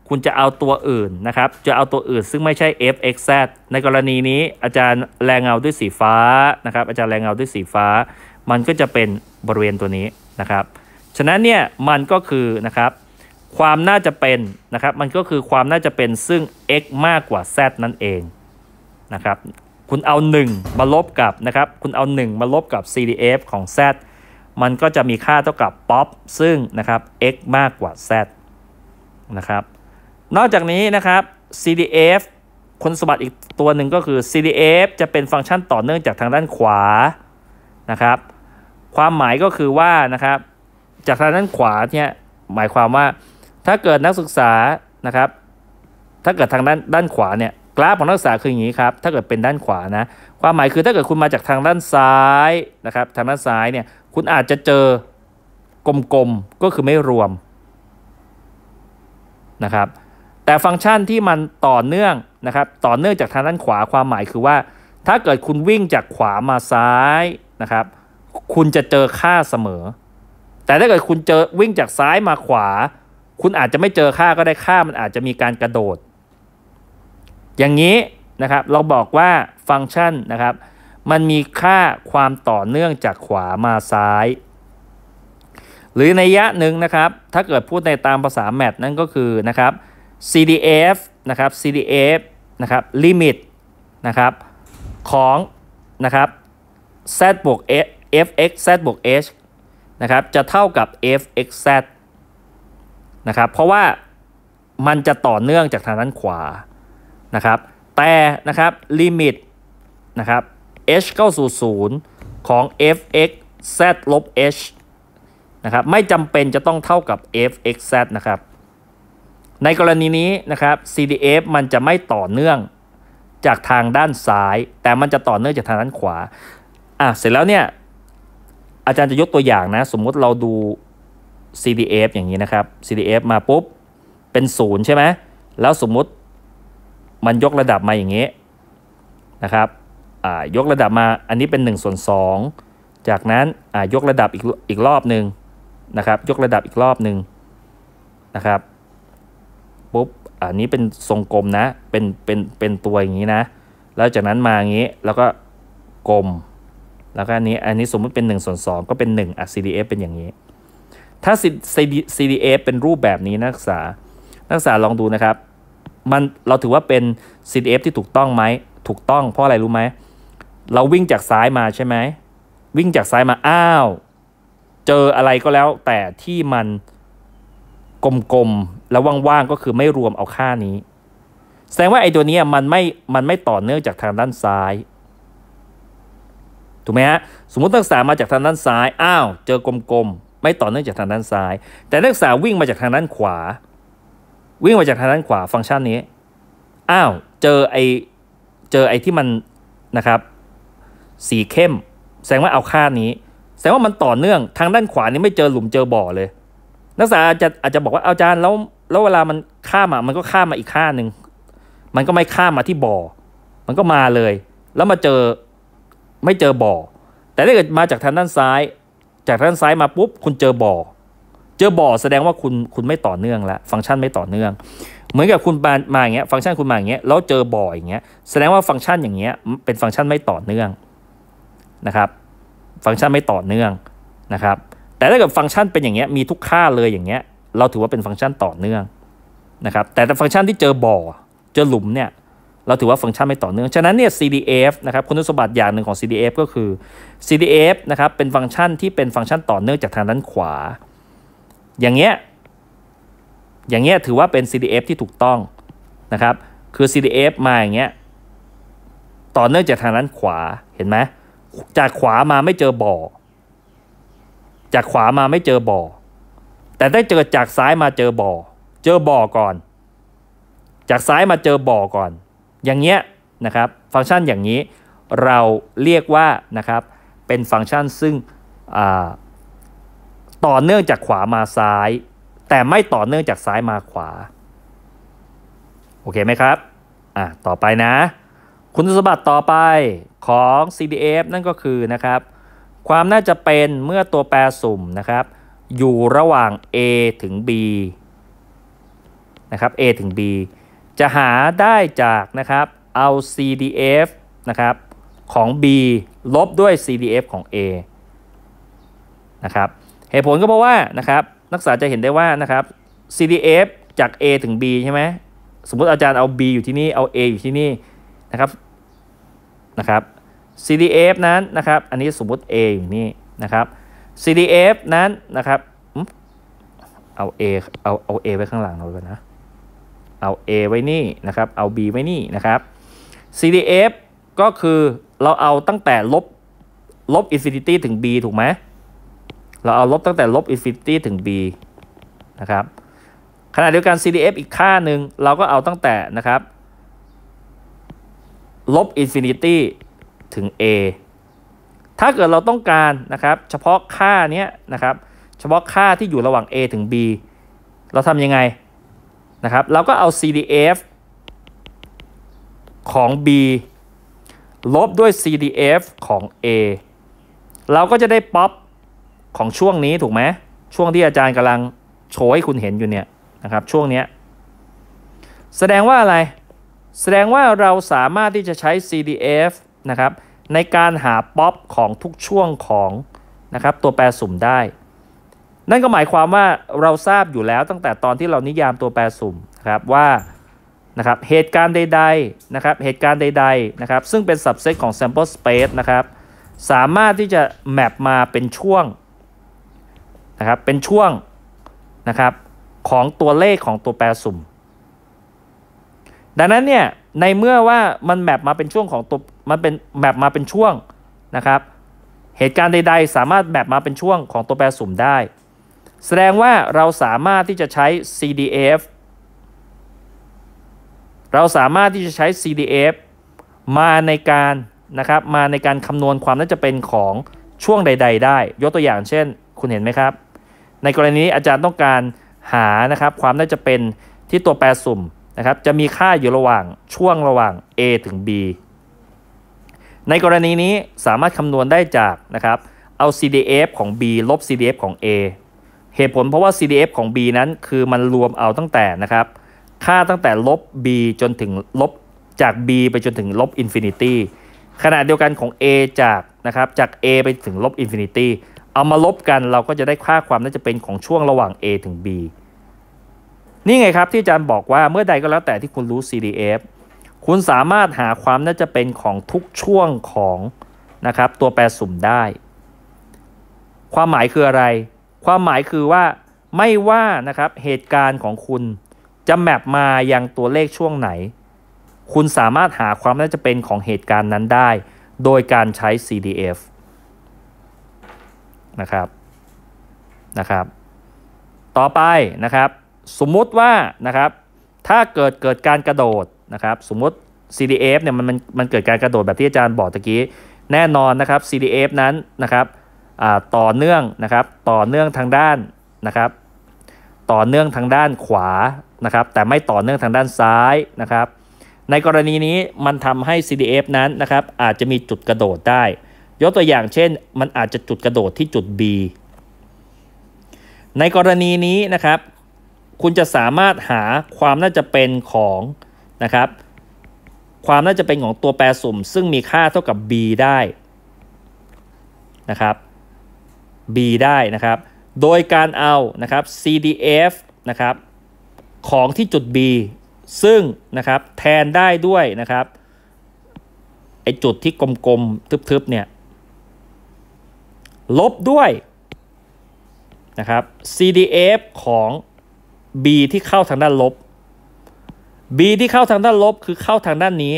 คุณจะเอาตัวอื่นนะครับ จะเอาตัวอื่น ซึ่งไม่ใช่ fxz ในกรณีนี้อาจารย์แรงเงาด้วยสีฟ้านะครับ อาจารย์แรงเงาด้วยสีฟ้า มันก็จะเป็นบริเวณตัวนี้นะครับ ฉะนั้นเนี่ยมันก็คือนะครับความน่าจะเป็นนะครับ มันก็คือความน่าจะเป็นซึ่ง x มากกว่า z นั่นเองนะครับ คุณเอา 1 มาลบกับนะครับ คุณเอา 1 มาลบกับ CDF ของ z มันก็จะมีค่าเท่ากับป๊อปซึ่งนะครับ x มากกว่า z นะครับนอกจากนี้นะครับ CDF คุณสมบัติอีกตัวหนึ่งก็คือ CDF จะเป็นฟังก์ชันต่อเนื่องจากทางด้านขวา นะครับ ความหมายก็คือว่านะครับ จากทางด้านขวาเนี่ย หมายความว่า ถ้าเกิดนักศึกษา นะครับ ถ้าเกิดทางด้านด้านขวาเนี่ยกราฟของนักศึกษาคืออย่างนี้ครับ ถ้าเกิดเป็นด้านขวานะ ความหมายคือถ้าเกิดคุณมาจากทางด้านซ้ายนะครับ ทางด้านซ้ายเนี่ย คุณอาจจะเจอกลมๆกก็คือไม่รวม นะครับแต่ฟังก์ชันที่มันต่อเนื่องนะครับ ต่อเนื่องจากทางด้านขวาความหมายคือว่า ถ้าเกิดคุณวิ่งจากขวามาซ้ายนะครับ คุณจะเจอค่าเสมอ แต่ถ้าเกิดคุณเจอวิ่งจากซ้ายมาขวา คุณอาจจะไม่เจอค่าก็ได้ค่ามันอาจจะมีการกระโดด อย่างนี้นะครับเราบอกว่าฟังก์ชันนะครับ มันมีค่าความต่อเนื่องจากขวามาซ้าย หรือในยะหนึ่งนะครับ ถ้าเกิดพูดในตามภาษาแมทนั่นก็คือนะครับ CDF นะครับ CDF นะครับลิมิตนะครับของ นะครับ z บวก fx z บวก h นะครับ จะเท่ากับ fx z นะครับ เพราะว่ามันจะต่อเนื่องจากทางด้านขวา นะครับ แต่ นะครับลิมิตนะครับ h เข้าสู่ 0 ของ fx z ลบ h นะครับ ไม่จำเป็นจะต้องเท่ากับ fx z นะครับในกรณีนี้นะครับ CDF มันจะไม่ต่อเนื่องจากทางด้านซ้าย แต่มันจะต่อเนื่องจากทางด้านขวา อ่ะเสร็จแล้วเนี่ยอาจารย์จะยกตัวอย่างนะ สมมุติเราดู CDF อย่างนี้นะครับ CDF มาปุ๊บเป็นศูนย์ใช่ไหมแล้วสมมุติมันยกระดับมาอย่างนี้นะครับยกระดับมาอันนี้เป็น1ส่วน2จากนั้นยกระดับอีกอีกรอบหนึ่งนะครับยกระดับอีกรอบหนึ่งนะครับปุ๊บ อันนี้เป็นทรงกลมนะ เป็น เป็น เป็น ตัวอย่างนี้นะ แล้วจากนั้นมาอย่างนี้ แล้วก็กลม แล้วก็อันนี้ อันนี้สมมติเป็น1ส่วน2ก็เป็น1อ่ะ CDF เป็นอย่างนี้ ถ้า CDF เป็นรูปแบบนี้นักศึกษา นักศึกษาลองดูนะครับ มัน เราถือว่าเป็น CDF ที่ถูกต้องไหม ถูกต้อง เพราะอะไรรู้ไหม เราวิ่งจากซ้ายมาใช่ไหม วิ่งจากซ้ายมา อ้าว เจออะไรก็แล้ว แต่ที่มันกลมๆแล้วว่างๆก็คือไม่รวมเอาค่านี้ แสดงว่าไอ้ตัวนี้มันไม่มันไม่ต่อเนื่องจากทางด้านซ้ายถูกไหมฮะสมมตินักศึกษามาจากทางด้านซ้ายอ้าวเจอกลมๆไม่ต่อเนื่องจากทางด้านซ้าย แต่นักศึกษาวิ่งมาจากทางด้านขวา วิ่งมาจากทางด้านขวาฟังก์ชันนี้อ้าวเจอไอเจอไอที่มันนะครับสีเข้ม แสดงว่าเอาค่านี้ แสดงว่ามันต่อเนื่องทางด้านขวานี้ไม่เจอหลุมเจอบ่อเลยนักศึกษาอาจจะอาจจะบอกว่าอาจารย์แล้วแล้วเวลามันข้ามอ่ะมันก็ข้ามมาอีกข้าหนึ่งมันก็ไม่ข้ามมาที่บ่อมันก็มาเลย แล้วมาเจอไม่เจอบ่อแต่ถ้าเกิดมาจากทางด้านซ้าย จากทางด้านซ้ายมาปุ๊บคุณเจอบ่อเจอบ่อแสดงว่าคุณคุณไม่ต่อเนื่องละฟังก์ชันไม่ต่อเนื่อง เหมือนกับคุณมามาอย่างเงี้ยฟังก์ชันคุณมาอย่างเงี้ยแล้วเจอบ่ออย่างเงี้ยแสดงว่าฟังก์ชันอย่างเงี้ยเป็นฟังก์ชันไม่ต่อเนื่องนะครับ ฟังก์ชันไม่ต่อเนื่องนะครับแต่ถ้าเกิดฟังก์ชันเป็นอย่างเงี้ย มีทุกค่าเลยอย่างเงี้ย เราถือว่าเป็นฟังก์ชันต่อเนื่องนะครับ แต่ฟังก์ชันที่เจอบ่อ เจอหลุมเนี่ย เราถือว่าฟังก์ชันไม่ต่อเนื่อง ฉะนั้นเนี่ย CDF นะครับคุณสมบัติอย่างหนึ่งของ CDF ก็คือ CDF นะครับ เป็นฟังก์ชันที่เป็นฟังก์ชันต่อเนื่องจากทางด้านขวา อย่างเงี้ย อย่างเงี้ยถือว่าเป็น CDF ที่ถูกต้องนะครับ คือ CDF มาอย่างเงี้ย ต่อเนื่องจากทางด้านขวา เห็นไหม จากขวามาไม่เจอบ่อจากขวามาไม่เจอบ่อ แต่ได้เจอจากซ้ายมาเจอบ่อ เจอบ่อก่อน จากซ้ายมาเจอบ่อก่อน อย่างเงี้ยนะครับฟังก์ชันอย่างนี้เราเรียกว่านะครับ เป็นฟังก์ชันซึ่งต่อเนื่องจากขวามาซ้าย แต่ไม่ต่อเนื่องจากซ้ายมาขวาโอเคไหมครับอ่ะต่อไปนะคุณสมบัติต่อไปของ CDF นั่นก็คือนะครับความน่าจะเป็นเมื่อตัวแปรสุ่มนะครับ อยู่ระหว่าง a ถึง b นะครับ a ถึง b จะหาได้จากนะครับเอา CDF นะครับของ B ลบด้วย CDF ของ A นะครับเหตุผลก็เพราะว่านะครับนักศึกษาจะเห็นได้ว่านะครับ CDF จาก A ถึง B ใช่ไหมสมมติอาจารย์เอา B อยู่ที่นี่ เอา A อยู่ที่นี่นะครับนะครับ CDF นั้น นะครับ อันนี้สมมติ A อยู่นี่นะครับ CDF นั้นนะครับเอา A เอาเอา A ไว้ข้างหลังเราเลยนะ เอา A ไว้นี่นะครับ เอา B ไว้นี่นะครับ CDF ก็คือเราเอาตั้งแต่ลบลบ infinity ถึง B ถูกไหมเราเอาลบตั้งแต่ลบ infinity ถึง B นะครับขณะเดียวกัน CDF อีกค่าหนึ่งเราก็เอาตั้งแต่นะครับ ลบ infinity ถึง A ถ้าเกิดเราต้องการนะครับเฉพาะค่านี้นะครับเฉพาะค่าที่อยู่ระหว่าง A ถึง B เราทำยังไงนะครับเราก็เอา CDF ของ B ลบด้วย CDF ของ A เราก็จะได้ป๊อปของช่วงนี้ถูกไหมช่วงที่อาจารย์กำลังโชว์ให้คุณเห็นอยู่เนี่ยนะครับช่วงนี้แสดงว่าอะไรแสดงว่าเราสามารถที่จะใช้ CDF นะครับในการหาป๊อปของทุกช่วงของนะครับตัวแปรสุ่มได้ นั่นก็หมายความว่าเราทราบอยู่แล้วตั้งแต่ตอนที่เรานิยามตัวแปรสุ่มนะครับว่านะครับเหตุการณ์ใดๆนะครับเหตุการณ์ใด ๆ นะครับ ซึ่งเป็น subset ของ sample space นะครับสามารถที่จะแมปมาเป็นช่วงนะครับเป็นช่วงนะครับของตัวเลขของตัวแปรสุ่ม ดังนั้นเนี่ยในเมื่อว่ามันแมปมาเป็นช่วงของตัวมันเป็นแมปมาเป็นช่วงนะครับ เหตุการณ์ใด ๆ สามารถแมปมาเป็นช่วงของตัวแปรสุ่มได้ แสดงว่าเราสามารถที่จะใช้ CDF เราสามารถที่จะใช้ CDF มาในการนะครับมาในการคำนวณความน่าจะเป็นของช่วงใดๆได้ ยกตัวอย่างเช่นคุณเห็นไหมครับในกรณีนี้อาจารย์ต้องการหานะครับความน่าจะเป็นที่ตัวแปรสุ่มนะครับจะมีค่าอยู่ระหว่างช่วงระหว่าง a ถึง b ในกรณีนี้สามารถคำนวณได้จากนะครับเอา CDF ของ b ลบ CDF ของ a เหตุผลเพราะว่า CDF ของ b นั้นคือมันรวมเอาตั้งแต่นะครับค่าตั้งแต่ลบ b จนถึงลบจาก b ไปจนถึงลบอินฟินิตี้ขณะเดียวกันของ a จากนะครับจาก a ไปถึงลบอินฟินิตี้ เอามาลบกัน เราก็จะได้ค่าความน่าจะเป็นของช่วงระหว่าง a ถึง b นี่ไงครับที่อาจารย์บอกว่าเมื่อใดก็แล้วแต่ที่คุณรู้ CDF คุณสามารถหาความน่าจะเป็นของทุกช่วงของนะครับตัวแปรสุ่มได้ ความหมายคืออะไร ความหมายคือว่าไม่ว่านะครับเหตุการณ์ของคุณจะแมปมายังตัวเลขช่วงไหน คุณสามารถหาความน่าจะเป็นของเหตุการณ์นั้นได้ โดยการใช้ CDF นะครับนะครับต่อไปนะครับสมมุติว่านะครับ ถ้าเกิดเกิดการกระโดดนะครับ สมมติ CDF เนี่ยมันมันมันเกิดการกระโดดแบบที่อาจารย์บอกตะกี้ แน่นอนนะครับ CDF นั้นนะครับ ต่อเนื่องนะครับ ต่อเนื่องทางด้านนะครับ ต่อเนื่องทางด้านขวานะครับ แต่ไม่ต่อเนื่องทางด้านซ้ายนะครับ ในกรณีนี้มันทำให้ CDF นั้นนะครับ อาจจะมีจุดกระโดดได้ ยกตัวอย่างเช่น มันอาจจะจุดกระโดดที่จุด B ในกรณีนี้นะครับคุณจะสามารถหาความน่าจะเป็นของนะครับความน่าจะเป็นของตัวแปรสุ่ม ซึ่งมีค่าเท่ากับ b ได้นะครับ b ได้นะครับโดยการเอานะครับ cdf นะครับของที่จุด b ซึ่งนะครับแทนได้ด้วยนะครับไอจุดที่กลมๆทึบๆเนี่ยลบด้วยนะครับ CDF ของ B ที่เข้าทางด้านลบ B ที่เข้าทางด้านลบ คือเข้าทางด้านนี้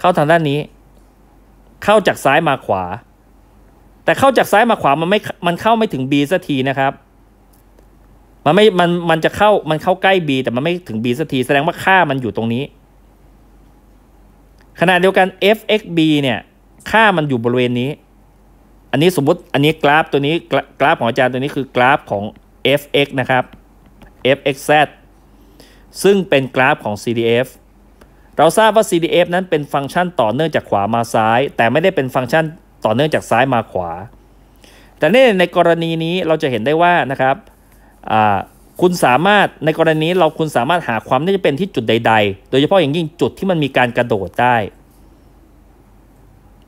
เข้าทางด้านนี้ เข้าจากซ้ายมาขวา แต่เข้าจากซ้ายมาขวา มันไม่ มันเข้าไม่ถึง B สักทีนะครับ มันไม่ มัน มันจะเข้า มันเข้าใกล้ B แต่มันไม่ถึง B สักที แสดงว่าค่ามันอยู่ตรงนี้ขณะเดียวกัน fxb เนี่ย ค่ามันอยู่บริเวณนี้ อันนี้สมมติ อันนี้กราฟตัวนี้ กราฟของอาจารย์ตัวนี้คือ กราฟของ fx นะครับ fxz ซึ่งเป็นกราฟของ CDF เราทราบว่า CDF นั้นเป็นฟังก์ชันต่อเนื่องจากขวามาซ้าย แต่ไม่ได้เป็นฟังก์ชันต่อเนื่องจากซ้ายมาขวา แต่ในในกรณีนี้เราจะเห็นได้ว่านะครับคุณสามารถในกรณีเราคุณสามารถหาความน่าจะเป็นที่จุดใด ๆ โดยเฉพาะอย่างยิ่งจุดที่มันมีการกระโดดได้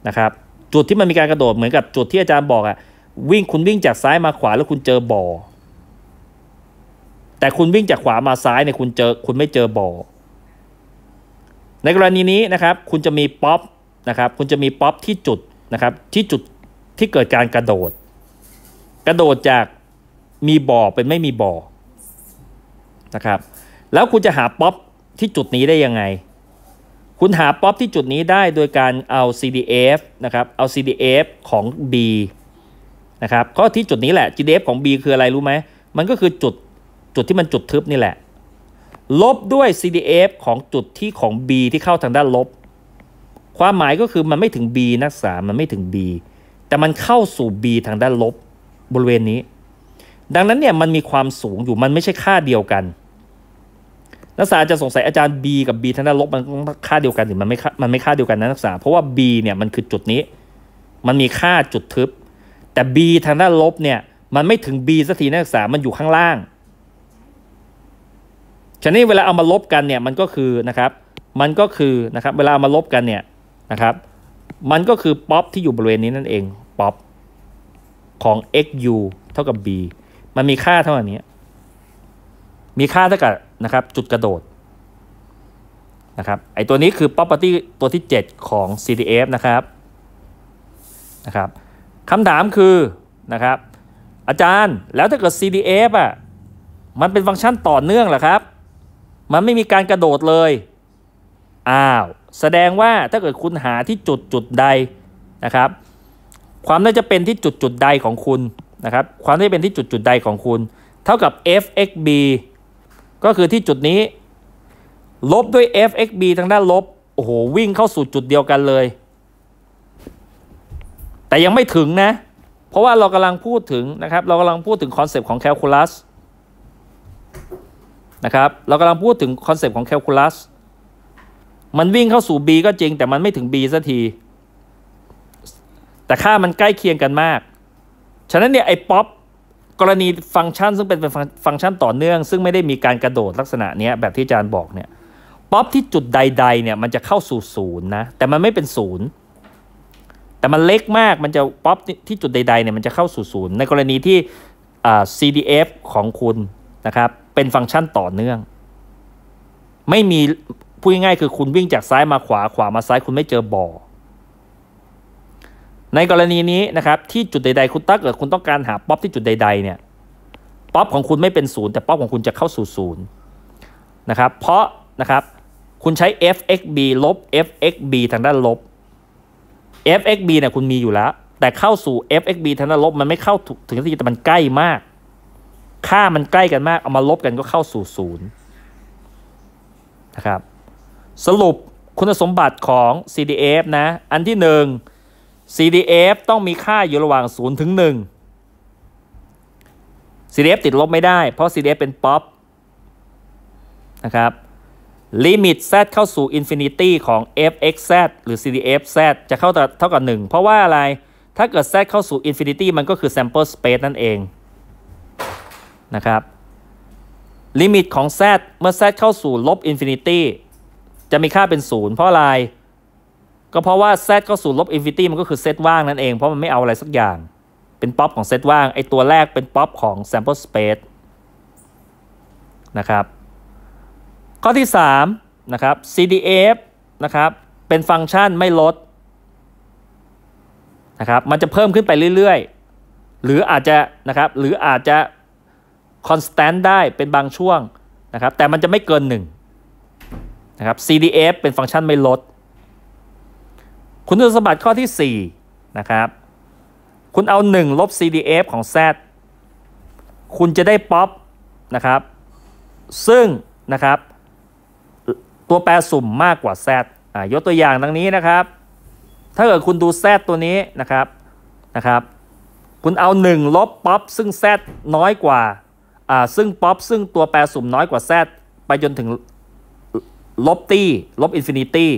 นะครับ จุดที่มันมีการกระโดดเหมือนกับจุดที่อาจารย์บอกอะวิ่งคุณวิ่งจากซ้ายมาขวาแล้วคุณเจอบ่อแต่คุณวิ่งจากขวามาซ้ายเนี่ยคุณเจอคุณไม่เจอบ่อ ในกรณีนี้นะครับคุณจะมีป๊อปนะครับคุณจะมีป๊อปที่จุดนะครับที่จุดที่เกิดการกระโดด กระโดดจากมีบ่อเป็นไม่มีบ่อนะครับแล้วคุณจะหาป๊อปที่จุดนี้ได้ยังไง คุณหาป๊อปที่จุดนี้ได้โดยการเอา CDF นะครับเอา CDF ของ B นะครับก็ที่จุดนี้แหละ CDF ของ B คืออะไรรู้ไหมมันก็คือจุดจุดที่มันจุดทึบนี่แหละ ลบด้วย CDF ของจุดที่ของ B ที่เข้าทางด้านลบ ความหมายก็คือมันไม่ถึง B นักศึกษา มันไม่ถึง B แต่มันเข้าสู่ B ทางด้านลบ บริเวณนี้ ดังนั้นเนี่ย มันมีความสูงอยู่ มันไม่ใช่ค่าเดียวกัน นักศึกษาจะสงสัยอาจารย์ B กับ B ทางด้านลบมันค่าเดียวกันหรือมันไม่มันไม่ค่าเดียวกันนะนักศึกษา เพราะว่า B เนี่ย มันคือจุดนี้ มันมีค่าจุดทึบ แต่ B ทางด้านลบเนี่ย มันไม่ถึง B สักทีนักศึกษา มันอยู่ข้างล่างฉะนี้เวลาเอามาลบกันเนี่ยมันก็คือนะครับ มันก็คือนะครับเวลาเอามาลบกันเนี่ยนะครับมันก็คือป๊อปที่อยู่บริเวณนี้นั่นเองป๊อปของ xu เท่ากับ b มันมีค่าเท่านี้ มีค่าเท่ากับนะครับจุดกระโดดนะครับไอตัวนี้คือ property ตัวที่ 7 ของ CDF นะครับนะครับคำถามคือนะครับอาจารย์แล้วถ้าเกิด CDF อ่ะมันเป็นฟังก์ชันต่อเนื่องเหรอครับมันไม่มีการกระโดดเลย อ้าว แสดงว่าถ้าเกิดคุณหาที่จุดจุดใดนะครับ ความน่าจะเป็นที่จุดจุดใดของคุณนะครับ ความน่าจะเป็นที่จุดจุดใดของคุณ เท่ากับ fxb ก็คือที่จุดนี้ ลบด้วย fxb ทางด้านลบ โอ้โห วิ่งเข้าสู่จุดเดียวกันเลย แต่ยังไม่ถึงนะ เพราะว่าเรากำลังพูดถึงนะครับ เรากำลังพูดถึงคอนเซปต์ของแคลคูลัสนะครับเรากำลังพูดถึงคอนเซปต์ของแคลคูลัสมันวิ่งเข้าสู่ B ก็จริง แต่มันไม่ถึง B สักที แต่ค่ามันใกล้เคียงกันมาก ฉะนั้นเนี่ยไอ้ป๊อปกรณีฟังก์ชันซึ่งเป็นเป็นฟังก์ชันต่อเนื่องซึ่งไม่ได้มีการกระโดดลักษณะนี้แบบที่อาจารย์บอกเนี่ยป๊อปที่จุดใดๆ เนี่ยมันจะเข้าสู่ศูนย์นะ แต่มันไม่เป็นศูนย์แต่มันเล็กมากมันจะป๊อปที่จุดใดๆเนี่ยมันจะเข้าสู่ศูนย์ในกรณีที่ CDF ของคุณนะครับเป็นฟังก์ชันต่อเนื่อง ไม่มีพูดง่ายๆคือคุณวิ่งจากซ้ายมาขวาขวามาซ้าย คุณไม่เจอบ่อในกรณีนี้นะครับที่จุดใดๆคุณถ้าเกิดคุณต้องการหาป๊อปที่จุดใดๆเนี่ยป๊อปของคุณไม่เป็นศูนย์แต่ป๊อปของคุณจะเข้าสู่ศูนย์นะครับเพราะนะครับคุณใช้ fxb ลบ fxb ทางด้านลบ fxb เนี่ยคุณมีอยู่แล้ว แต่เข้าสู่ fxb ทางด้านลบมันไม่เข้าถึงที่แต่มันใกล้มากค่ามันใกล้กันมาก เอามาลบกันก็เข้าสู่ศูนย์นะครับสรุปคุณสมบัติของ CDF นะ อันที่ 1 CDF ต้องมีค่าอยู่ระหว่าง 0 ถึง 1 CDF ติดลบไม่ได้เพราะ CDF เป็นป๊อปนะครับลิมิต z เข้าสู่ infinity ของ fxz หรือ cdfz จะเข้าเท่ากับ 1 เพราะว่าอะไร ถ้าเกิด z เข้าสู่ infinity มันก็คือ sample space นั่นเองนะครับ ลิมิตของ z เมื่อ z เข้าสู่ลบอินฟินิตี้ จะมีค่าเป็น 0 เพราะอะไร ก็เพราะว่า z เข้าสู่ลบอินฟินิตี้ มันก็คือเซตว่างนั่นเองเพราะมันไม่เอาอะไรสักอย่าง เป็นป๊อปของเซตว่าง ไอตัวแรกเป็นป๊อปของ sample space นะครับข้อที่3นะครับ cdf นะครับเป็นฟังก์ชันไม่ลดนะครับมันจะเพิ่มขึ้นไปเรื่อย ๆ หรืออาจจะนะครับหรืออาจจะคอนสแตนต์ได้เป็นบางช่วงนะครับแต่มันจะไม่เกิน1นะครับ CDF เป็นฟังก์ชันไม่ลด คุณสมบัติข้อที่4นะครับคุณเอา 1ลบ CDF ของ Z คุณจะได้ป๊อปนะครับ ซึ่งนะครับตัวแปรสุ่มมากกว่า Z อ่ายกตัวอย่างดังนี้นะครับ ถ้าเกิดคุณดู Z ตัวนี้นะครับนะครับคุณเอา 1 ลบป๊อป ซึ่ง Z น้อยกว่า่าซึ่งป๊อปซึ่งตัวแปรสุ่มน้อยกว่าแซดไปจนถึง ลบตี้ ลบอินฟินิตี้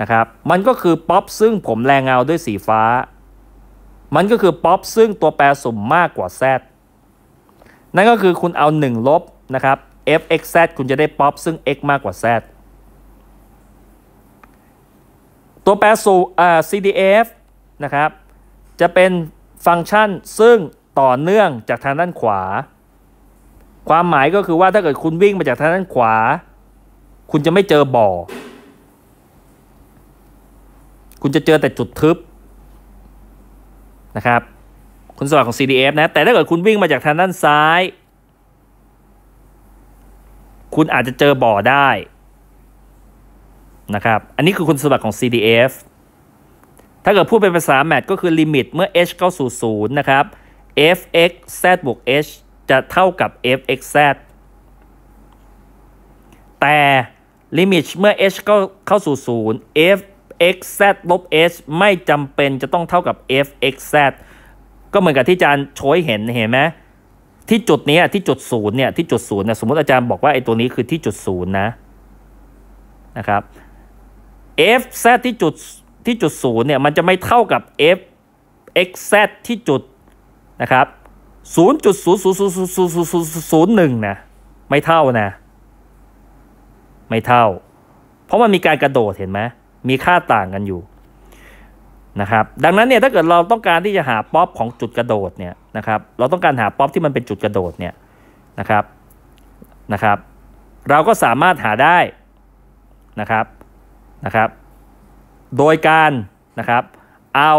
นะครับมันก็คือป๊อปซึ่งผมแรงเงาด้วยสีฟ้า มันก็คือป๊อปซึ่งตัวแปรสุ่มมากกว่าแซดนั่นก็คือคุณเอา 1 ลบนะครับ f x z คุณจะได้ป๊อปซึ่ง x มากกว่า z ตัวแปรสูอ่า CDF นะครับจะเป็นฟังก์ชันซึ่งต่อเนื่องจากทางด้านขวา ความหมายก็คือว่าถ้าเกิดคุณวิ่งมาจากทางด้านขวา คุณจะไม่เจอบ่อ คุณจะเจอแต่จุดทึบ นะครับคุณสมบัติของ CDF นะ แต่ถ้าเกิดคุณวิ่งมาจากทางด้านซ้าย คุณอาจจะเจอบ่อได้ นะครับ อันนี้คือคุณสมบัติของ CDF ถ้าเกิดพูดเป็นภาษาแมทก็คือลิมิตเมื่อ h เข้าสู่0นะครับ fx z บวก h จะเท่ากับ fx z แต่ลิมิตเมื่อ h ก็เข้าสู่ 0 fx z ลบ h ไม่จำเป็นจะต้องเท่ากับ fx z ก็เหมือนกับที่อาจารย์โชยเห็น เห็นไหมที่จุดนี้ที่จุดศูนย์เนี่ยที่จุดศูนย์นยสมมติอาจารย์บอกว่าไอ้ตัวนี้คือที่จุดศูนย์นะนะครับ f z ที่จุดที่จุดศูนย์เนี่ยมันจะไม่เท่ากับ f x z ที่จุดนะครับ0.00001นะ ไม่เท่านะ ไม่เท่า เพราะมันมีการกระโดดเห็นไหมมีค่าต่างกันอยู่ นะครับ ดังนั้นเนี่ย ถ้าเกิดเราต้องการที่จะหาป๊อปของจุดกระโดดเนี่ยนะครับ เราต้องการหาป๊อปที่มันเป็นจุดกระโดดเนี่ยนะครับ นะครับ เราก็สามารถหาได้นะครับ นะครับ โดยการนะครับ เอา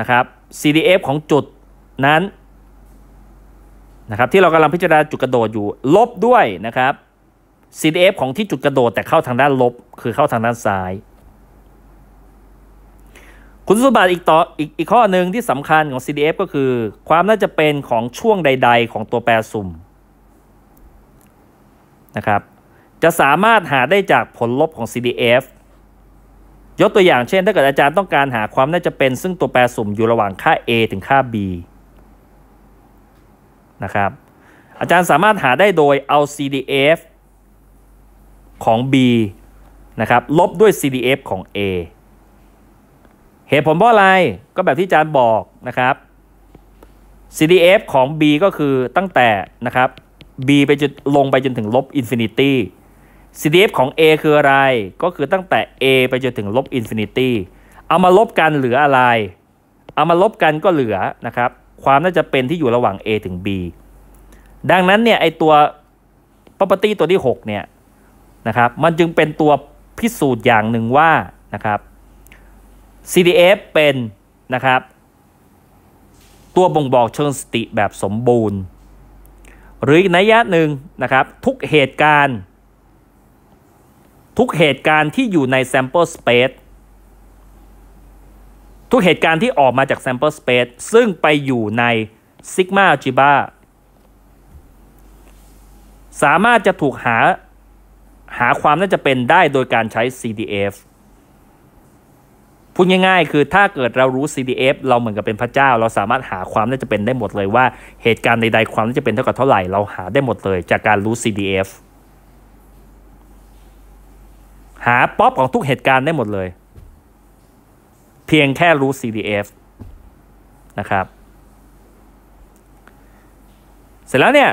นะครับ CDF ของจุดนั้นนะครับที่เรากำลังพิจารณาจุดกระโดดอยู่ลบด้วยนะครับ CDF ของที่จุดกระโดดแต่เข้าทางด้านลบคือเข้าทางด้านซ้าย คุณสมบัติอีกต่ออีกอีกข้อหนึ่งที่สำคัญของ CDF ก็คือความน่าจะเป็นของช่วงใด ๆ ของตัวแปรสุ่มนะครับจะสามารถหาได้จากผลลบของ CDF ยกตัวอย่างเช่นถ้าเกิดอาจารย์ต้องการหาความน่าจะเป็นซึ่งตัวแปรสุ่มอยู่ระหว่างค่า A ถึงค่า B นะครับอาจารย์สามารถหาได้โดยเอา CDF ของ B นะครับลบด้วย CDF ของ A เหตุผลเพราะอะไรก็แบบที่อาจารย์บอกนะครับ CDF ของ B ก็คือตั้งแต่นะครับ B ไปจนลงไปจนถึงลบอินฟินิตี้ CDF ของ A คืออะไรก็คือตั้งแต่ A ไปจนถึงลบอินฟินิตี้ เอามาลบกันเหลืออะไร เอามาลบกันก็เหลือนะครับความน่าจะเป็นที่อยู่ระหว่าง A ถึง B ดังนั้นเนี่ย ไอตัว property ตัวที่ 6 เนี่ยนะครับมันจึงเป็นตัวพิสูจน์อย่างหนึ่งว่านะครับ CDF เป็นนะครับตัวบ่งบอกเชิงสติแบบสมบูรณ์ หรืออีกนัยยะหนึ่งนะครับทุกเหตุการณ์ ทุกเหตุการณ์ที่อยู่ใน sample space ทุกเหตุการณ์ที่ออกมาจาก sample space ซึ่งไปอยู่ใน sigma algebra สามารถจะถูกหาหาความน่าจะเป็นได้โดยการใช้ CDF พูดง่ายๆคือถ้าเกิดเรารู้ CDF เราเหมือนกับเป็นพระเจ้า เราสามารถหาความน่าจะเป็นได้หมดเลยว่าเหตุการณ์ใดๆความน่าจะเป็นเท่ากับเท่าไหร่ เราหาได้หมดเลยจากการรู้ CDF หาป๊อปของทุกเหตุการณ์ได้หมดเลยพียงแค่รู้ CDF นะครับ เสร็จแล้วเนี่ย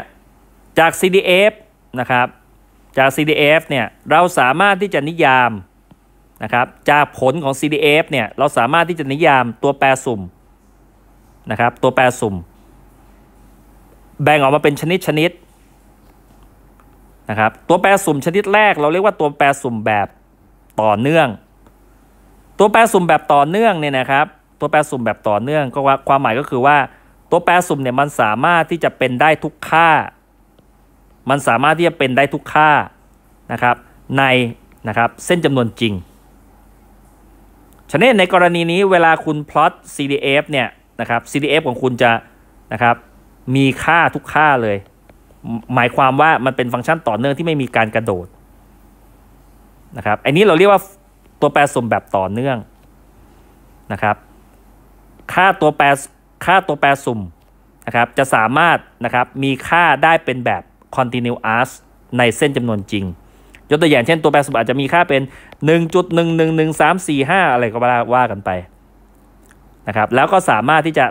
จาก CDF นะครับจาก CDF เนี่ยเราสามารถที่จะนิยามนะครับจากผลของ CDF เนี่ยเราสามารถที่จะนิยามตัวแปรสุ่มนะครับตัวแปรสุ่ม แบ่งออกมาเป็นชนิดชนิดนะครับตัวแปรสุ่มชนิดแรกเราเรียกว่าตัวแปรสุ่มแบบต่อเนื่องตัวแปรสุ่มแบบต่อเนื่องเนี่ยนะครับ ตัวแปรสุ่มแบบต่อเนื่องก็ว่าความหมายก็คือว่า ตัวแปรสุ่มเนี่ยมันสามารถที่จะเป็นได้ทุกค่า มันสามารถที่จะเป็นได้ทุกค่านะครับในนะครับเส้นจำนวนจริง ฉะนั้นในกรณีนี้เวลาคุณพลอต CDF เนี่ยนะครับ CDF ของคุณจะนะครับมีค่าทุกค่าเลย หมายความว่ามันเป็นฟังก์ชันต่อเนื่องที่ไม่มีการกระโดดนะครับอันนี้เราเรียกว่าตัวแปรสุ่มแบบต่อเนื่องนะครับค่าตัวแปรค่าตัวแปรสุ่มนะครับจะสามารถนะครับมีค่าได้เป็นแบบ continuous ในเส้นจำนวนจริง ยกตัวอย่างเช่นตัวแปรสุ่มอาจจะมีค่าเป็น 1.111345 อะไรก็ว่าว่ากันไปนะครับแล้วก็สามารถที่จะ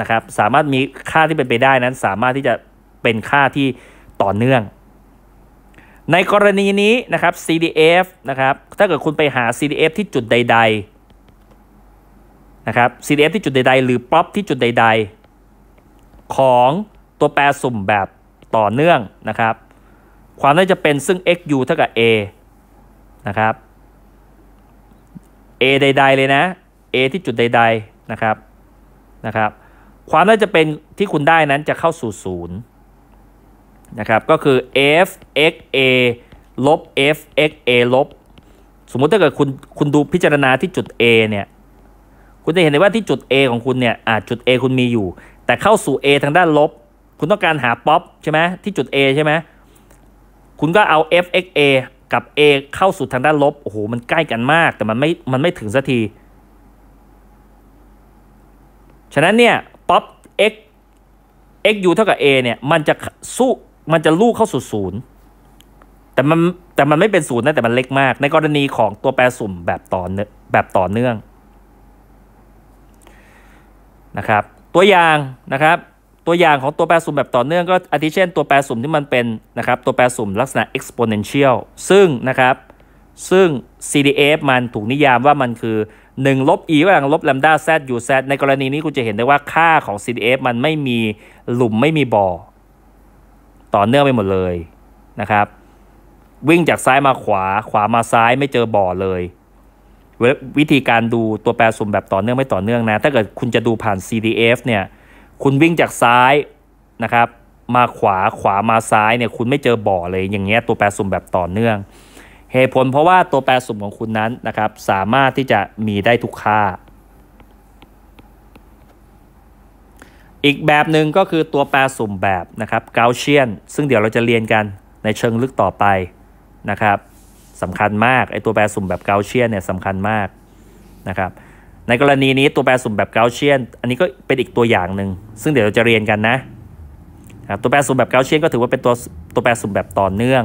นะครับสามารถมีค่าที่เป็นไปได้นั้น สามารถที่จะเป็นค่าที่ต่อเนื่องในกรณีนี้นะครับ CDF นะครับ ถ้าเกิดคุณไปหา CDF ที่จุดใดๆ นะครับ CDF ที่จุดใดๆ หรือป๊อปที่จุดใดๆ ของตัวแปรสุ่มแบบต่อเนื่องนะครับ ความน่าจะเป็นซึ่ง XU เท่ากับ A นะครับ A ใดๆ เลยนะ A ที่จุดใดๆ นะครับ นะครับ ความน่าจะเป็นที่คุณได้นั้นจะเข้าสู่ศูนย์นะครับก็คือ f x a ลบ f x a ลบสมมุติถ้าเกิดคุณคุณดูพิจารณาที่จุด a เนี่ยคุณจะเห็นได้ว่าที่จุด a ของคุณเนี่ยอ่าจุด a คุณมีอยู่ แต่เข้าสู่ a ทางด้านลบ คุณต้องการหาป๊อปใช่ไหมที่จุด a ใช่ไหมคุณก็เอา f x a กับ a เข้าสู่ทางด้านลบ โอ้โห มันใกล้กันมาก แต่มันไม่มันไม่ถึงสักที ฉะนั้นเนี่ยป๊อป x x u เท่ากับ a เนี่ยมันจะสู้มันจะลูกเข้าสู่ศูนย์แต่มันแต่มันไม่เป็นศูนย์นะแต่มันเล็กมาก ในกรณีของตัวแปรสุ่มแบบต่อเนื่องแบบต่อเนื่องนะครับตัวอย่างนะครับตัวอย่างของตัวแปรสุ่มแบบต่อเนื่องก็อาทิเช่นตัวแปรสุ่มที่มันเป็นนะครับตัวแปรสุ่มลักษณะ exponential ซึ่งนะครับซึ่ง CDF มันถูกนิยามว่ามันคือ1ลบ e กำลังลบ lambda z u z ในกรณีนี้คุณจะเห็นได้ว่าค่าของ CDF มันไม่มีหลุมไม่มีบ่อต่อเนื่องไปหมดเลยนะครับ วิ่งจากซ้ายมาขวาขวามาซ้ายไม่เจอบ่อเลย วิธีการดูตัวแปรสุ่มแบบต่อเนื่องไม่ต่อเนื่องนะถ้าเกิดคุณจะดูผ่าน CDF เนี่ยคุณวิ่งจากซ้ายนะครับ มาขวาขวามาซ้ายเนี่ยคุณไม่เจอบ่อเลย อย่างเงี้ยตัวแปรสุ่มแบบต่อเนื่องเหตุผลเพราะว่าตัวแปรสุ่มของคุณนั้นนะครับ สามารถที่จะมีได้ทุกค่าอีกแบบหนึ่งก็คือตัวแปรสุ่มแบบนะครับกาเชียน ซึ่งเดี๋ยวเราจะเรียนกันในเชิงลึกต่อไปนะครับสำคัญมากไอตัวแปรสุ่มแบบกาเชียนเนี่ยสำคัญมากนะครับ ในกรณีนี้ตัวแปรสุ่มแบบกาเชียนอันนี้ก็เป็นอีกตัวอย่างหนึ่ง ซึ่งเดี๋ยวเราจะเรียนกันนะตัวแปรสุ่มแบบกาเชียน ก็ถือว่าเป็นตัวตัวแปรสุ่มแบบต่อเนื่อง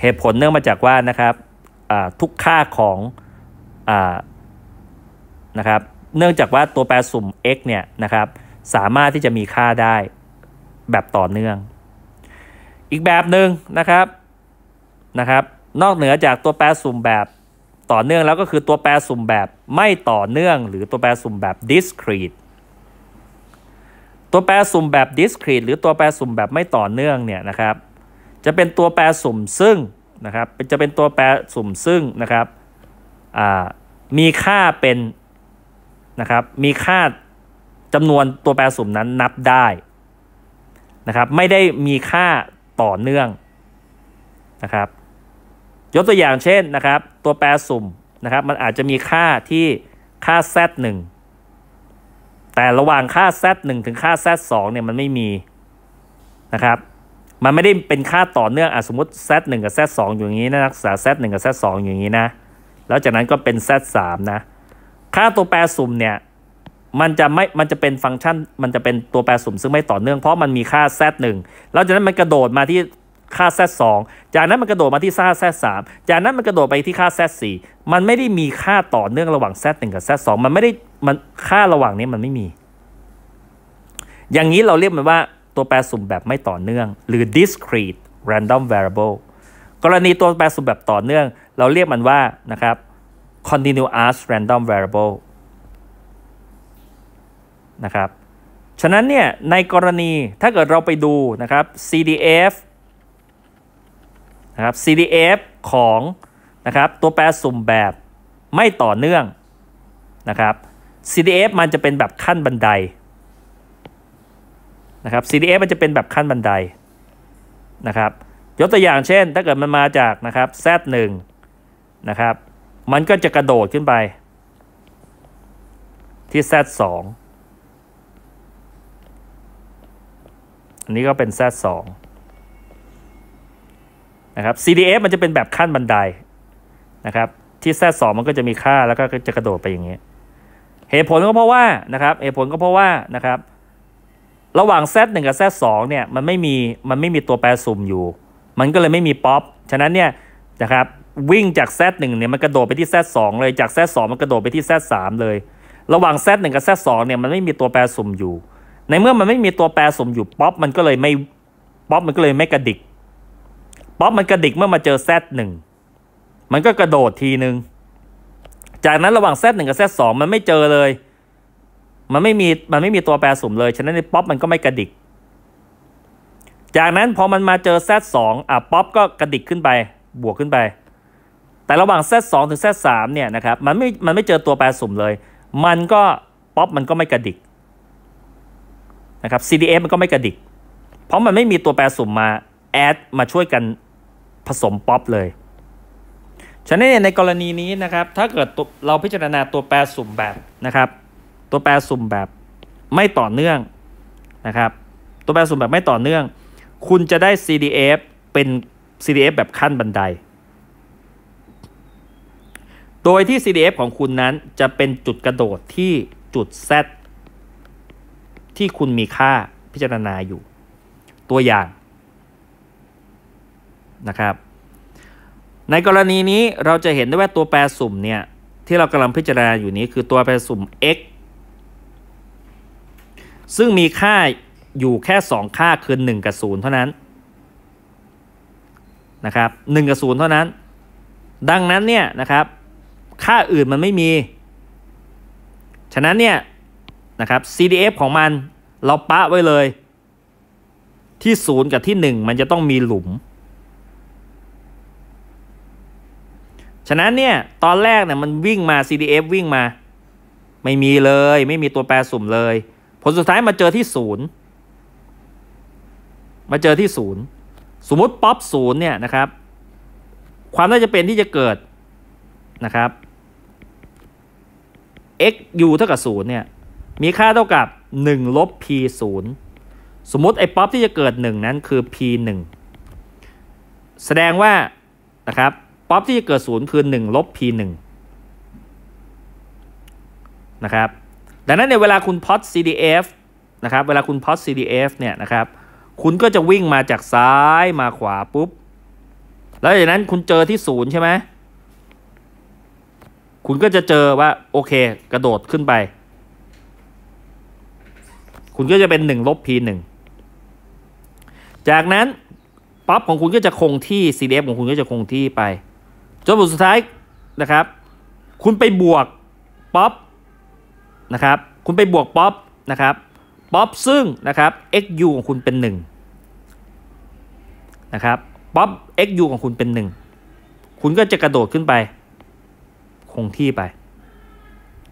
เหตุผลเนื่องมาจากว่านะครับทุกค่าของนะครับเนื่องจากว่าตัวแปรสุ่ม x เนี่ยนะครับสามารถที่จะมีค่าได้แบบต่อเนื่อง อีกแบบหนึ่งนะครับ นะครับ นอกเหนือจากตัวแปรสุ่มแบบต่อเนื่อง แล้วก็คือตัวแปรสุ่มแบบไม่ต่อเนื่อง หรือตัวแปรสุ่มแบบ discrete ตัวแปรสุ่มแบบ discrete หรือตัวแปรสุ่มแบบไม่ต่อเนื่องเนี่ยนะครับจะเป็นตัวแปรสุ่มซึ่งนะครับจะเป็นตัวแปรสุ่มซึ่งนะครับมีค่าเป็นนะครับมีค่าจำนวนตัวแปรสุ่มนั้นนับได้นะครับไม่ได้มีค่าต่อเนื่องนะครับ ยกตัวอย่างเช่นนะครับตัวแปรสุ่มนะครับมันอาจจะมีค่าที่ค่า z 1แต่ระหว่างค่า z 1ถึงค่า z 2เนี่ยมันไม่มีนะครับ มันไม่ได้เป็นค่าต่อเนื่องอสมมติ z 1กับ z 2อยู่อย่างนี้นะนักศึกษา z 1กับ z 2อย่างนี้นะแล้วจากนั้นก็เป็น z 3นะค่าตัวแปรสุ่มเนี่ยมันจะไม่มันจะเป็นฟังก์ชันมันจะเป็นตัวแปรสุ่มซึ่งไม่ต่อเนื่องเพราะมันมีค่า z 1แล้วจากนั้นมันกระโดดมาที่ค่า z 2จากนั้นมันกระโดดมาที่ค่า z 3จากนั้นมันกระโดดไปที่ค่า z 4มันไม่ได้มีค่าต่อเนื่องระหว่าง z 1กับ z 2มันไม่ได้มันค่าระหว่างนี้มันไม่มี อย่างนี้เราเรียกมันว่า ตัวแปรสุ่มแบบไม่ต่อเนื่องหรือ discrete random variable กรณีตัวแปรสุ่มแบบต่อเนื่อง เราเรียกมันว่านะครับ continuous random variable นะครับ ฉะนั้นเนี่ย ในกรณีถ้าเกิดเราไปดูนะครับ CDF นะครับ CDF ของนะครับ ตัวแปรสุ่มแบบไม่ต่อเนื่องนะครับ CDF มันจะเป็นแบบขั้นบันไดนะครับ CDF มันจะเป็นแบบขั้นบันไดนะครับ ยกตัวอย่างเช่นถ้าเกิดมันมาจากนะครับ Z1 นะครับ มันก็จะกระโดดขึ้นไป ที่ Z2 อันนี้ก็เป็น Z2 นะครับ CDF มันจะเป็นแบบขั้นบันไดนะครับที่ Z2 มันก็จะมีค่าแล้วก็จะกระโดดไปอย่างเงี้ยเหตุผลก็เพราะว่านะครับเหตุผลก็เพราะว่านะครับระหว่าง Z1 กับ Z2 เนี่ยมันไม่มีมันไม่มีตัวแปรสุ่มอยู่ มันก็เลยไม่มีป๊อปฉะนั้นเนี่ยนะครับวิ่งจาก Z1 เนี่ยมันกระโดดไปที่ Z2 เลยจาก Z2 มันกระโดดไปที่ Z3 เลย ระหว่าง Z1 กับ Z2 เนี่ยมันไม่มีตัวแปรสุ่มอยู่ในเมื่อมันไม่มีตัวแปรสมอยู่ป๊อปมันก็เลยไม่ป๊อปมันก็เลยไม่กระดิก ป๊อปมันกระดิกเมื่อมาเจอแซดหนึ่งมันก็กระโดดทีหนึ่งจากนั้นระหว่างแซดหนึ่งกับแซดสองมันไม่เจอเลย มันไม่มีมันไม่มีตัวแปรสมเลย ฉะนั้นในป๊อปมันก็ไม่กระดิก จากนั้นพอมันมาเจอแซดสองอ่ะป๊อปก็กระดิกขึ้นไปบวกขึ้นไป แต่ระหว่างแซดสองถึงแซดสามเนี่ยนะครับมันไม่มันไม่เจอตัวแปรสมเลย มันก็ป๊อปมันก็ไม่กระดิกนะครับ CDF มันก็ไม่กระดิก เพราะมันไม่มีตัวแปรสุ่มมา แอด มาช่วยกันผสมป๊อปเลย ฉะนั้นในกรณีนี้นะครับ ถ้าเกิดเราพิจารณาตัวแปรสุ่มแบบนะครับ ตัวแปรสุ่มแบบไม่ต่อเนื่องนะครับ ตัวแปรสุ่มแบบไม่ต่อเนื่อง คุณจะได้ CDF เป็น CDF แบบขั้นบันได โดยที่ CDF ของคุณนั้นจะเป็นจุดกระโดดที่จุด Z ที่คุณมีค่าพิจารณาอยู่ตัวอย่างนะครับ ในกรณีนี้เราจะเห็นได้ว่าตัวแปรสุ่มเนี่ยที่เรากำลังพิจารณาอยู่นี้คือตัวแปรสุ่ม x ซึ่งมีค่าอยู่แค่ 2 ค่าคือ 1 กับ 0 เท่านั้นนะครับ1กับ 0 เท่านั้น ดังนั้นเนี่ยนะครับค่าอื่นมันไม่มี ฉะนั้นเนี่ยนะครับ CDF ของมันเราปะไว้เลย ที่ศูนย์กับที่หนึ่งมันจะต้องมีหลุมฉะนั้นเนี่ย ตอนแรกเนี่ยมันวิ่งมา CDF วิ่งมา ไม่มีเลย ไม่มีตัวแปรสุ่มเลย ผลสุดท้ายมาเจอที่ศูนย์มาเจอที่ศูนย์สมมติป๊อปศูนย์เนี่ยนะครับ ความน่าจะเป็นที่จะเกิดนะครับ x u เท่ากับศูนย์เนี่ยมีค่าเท่ากับ 1 ลบ p 0สมมติไอ้ป๊อปที่จะเกิด 1 นั้นคือ p 1แสดงว่านะครับป๊อปที่จะเกิด 0 คือ1 ลบ p 1นะครับดังนั้นในเวลาคุณพอต CDF นะครับเวลาคุณพอต CDF เนี่ยนะครับคุณก็จะวิ่งมาจากซ้ายมาขวาปุ๊บ แล้วจากนั้นคุณเจอที่ศูนย์ใช่ไหมคุณก็จะเจอว่าโอเคกระโดดขึ้นไปคุณก็จะเป็น1ลบ p 1จากนั้น ป๊อป ของคุณก็จะคงที่ CDF ของคุณก็จะคงที่ไปจนบทสุดท้ายนะครับ คุณไปบวกป๊อปนะครับ คุณไปบวกป๊อปนะครับป๊อปซึ่งนะครับ xu ของคุณเป็น1นะครับป๊อป xu ของคุณเป็น 1 คุณก็จะกระโดดขึ้นไป คงที่ไป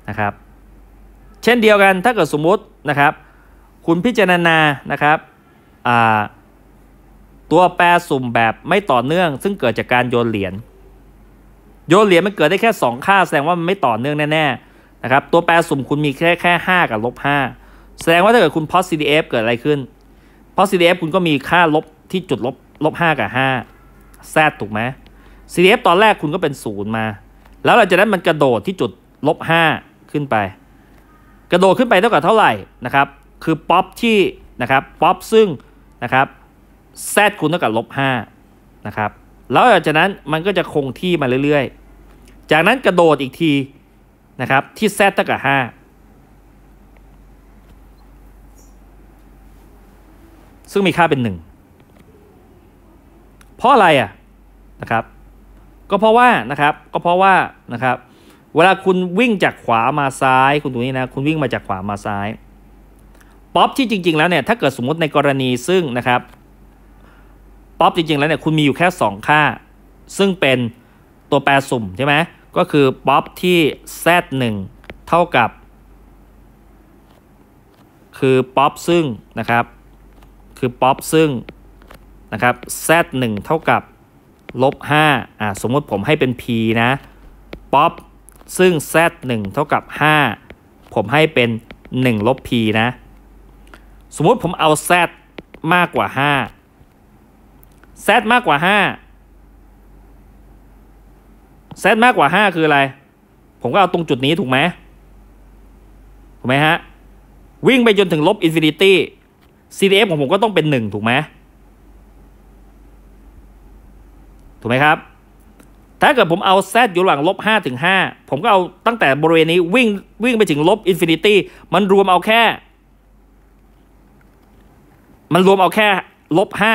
นะครับ เช่นเดียวกันถ้าเกิดสมมตินะครับคุณพิจารณานะครับ ตัวแปรสุ่มแบบไม่ต่อเนื่อง ซึ่งเกิดจากการโยนเหรียญโยนเหรียญมันเกิดได้แค่ 2 ค่าแสดงว่ามันไม่ต่อเนื่องแน่ๆนะครับตัวแปรสุ่มคุณมีแค่แค่ 5 กับลบ5แสดงว่าถ้าเกิดคุณ p o s CDF เกิดอะไรขึ้น p o s CDF คุณก็มีค่าลบที่จุดลบลบ5กับ 5แซดถูกไหม CDF ตอนแรกคุณก็เป็น0มาแล้วหลังจากนั้นมันกระโดดที่จุดลบ5ขึ้นไป กระโดดขึ้นไปเท่ากับเท่าไหร่นะครับคือป๊อปที่นะครับป๊อปซึ่งนะครับแดคูณเท่ากับลบานะครับ แล้วจากนั้นมันก็จะคงที่มาเรื่อยๆจากนั้นกระโดดอีกทีนะครับที่แ z เท่ากับ5ซึ่งมีค่าเป็น 1 เพราะอะไรอ่ะนะครับก็เพราะว่านะครับก็เพราะว่านะครับเวลาคุณวิ่งจากขวามาซ้ายคุณดูนี่นะคุณวิ่งมาจากขวามาซ้ายป๊อปที่จริง ๆ แล้วเนี่ย ถ้าเกิดสมมติในกรณีซึ่งนะครับ ป๊อปจริง ๆ แล้วเนี่ย คุณมีอยู่แค่ 2 ค่า ซึ่งเป็นตัวแปรสุ่มใช่ไหมก็คือป๊อปที่ z1 เท่ากับ คือป๊อปซึ่งนะครับ คือป๊อปซึ่งนะครับ z1 เท่ากับ ลบ5อ่าสมมติผมให้เป็น p นะ ป๊อปซึ่ง z1 เท่ากับ 5 ผมให้เป็น1ลบ p นะสมมติ ผมเอา z มากกว่า 5 z มากกว่า 5 z มากกว่า 5 คืออะไร ผม ก็เอาตรงจุดนี้ถูกไหมถูกไหมฮะ วิ่งไปจนถึงลบอินฟินิตี้ CDF ของผมก็ต้องเป็น 1 ถูกไหมถูกไหมครับถ้าเกิดผมเอา z อยู่ระหว่างลบ5ถึง5 ผม ก็เอาตั้งแต่บริเวณนี้ วิ่งวิ่งไปถึงลบอินฟินิตี้มันรวมเอาแค่มันรวมเอาแค่ ลบห้า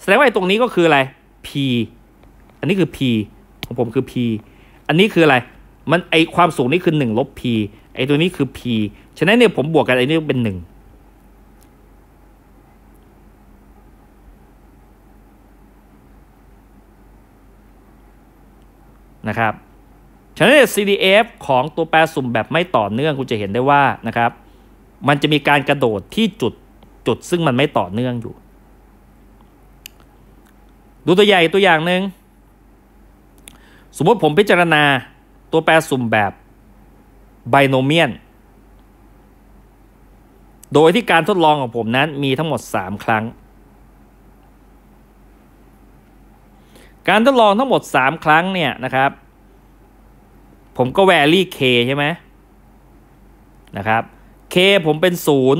แสดงว่าไอ้ตรงนี้ก็คืออะไร p อันนี้คือ p ของผมคือ p อันนี้คืออะไร มันไอความสูงนี่คือหนึ่งลบ p ไอตัวนี้คือ p ฉะนั้นเนี่ยผมบวกกันไอนี้เป็นหนึ่งนะครับ ฉะนั้น CDF ของตัวแปรสุ่มแบบไม่ต่อเนื่องคุณจะเห็นได้ว่านะครับ มันจะมีการกระโดดที่จุดจุดซึ่งมันไม่ต่อเนื่องอยู่ ดูตัวใหญ่ตัวอย่างหนึ่ง สมมติผมพิจารณาตัวแปรสุ่มแบบไบโนเมียน โดยที่การทดลองของผมนั้นมีทั้งหมด 3 ครั้ง การทดลองทั้งหมด 3 ครั้งเนี่ยนะครับ ผมก็แวรี่ k ใช่ไหมนะครับ k ผมเป็น 0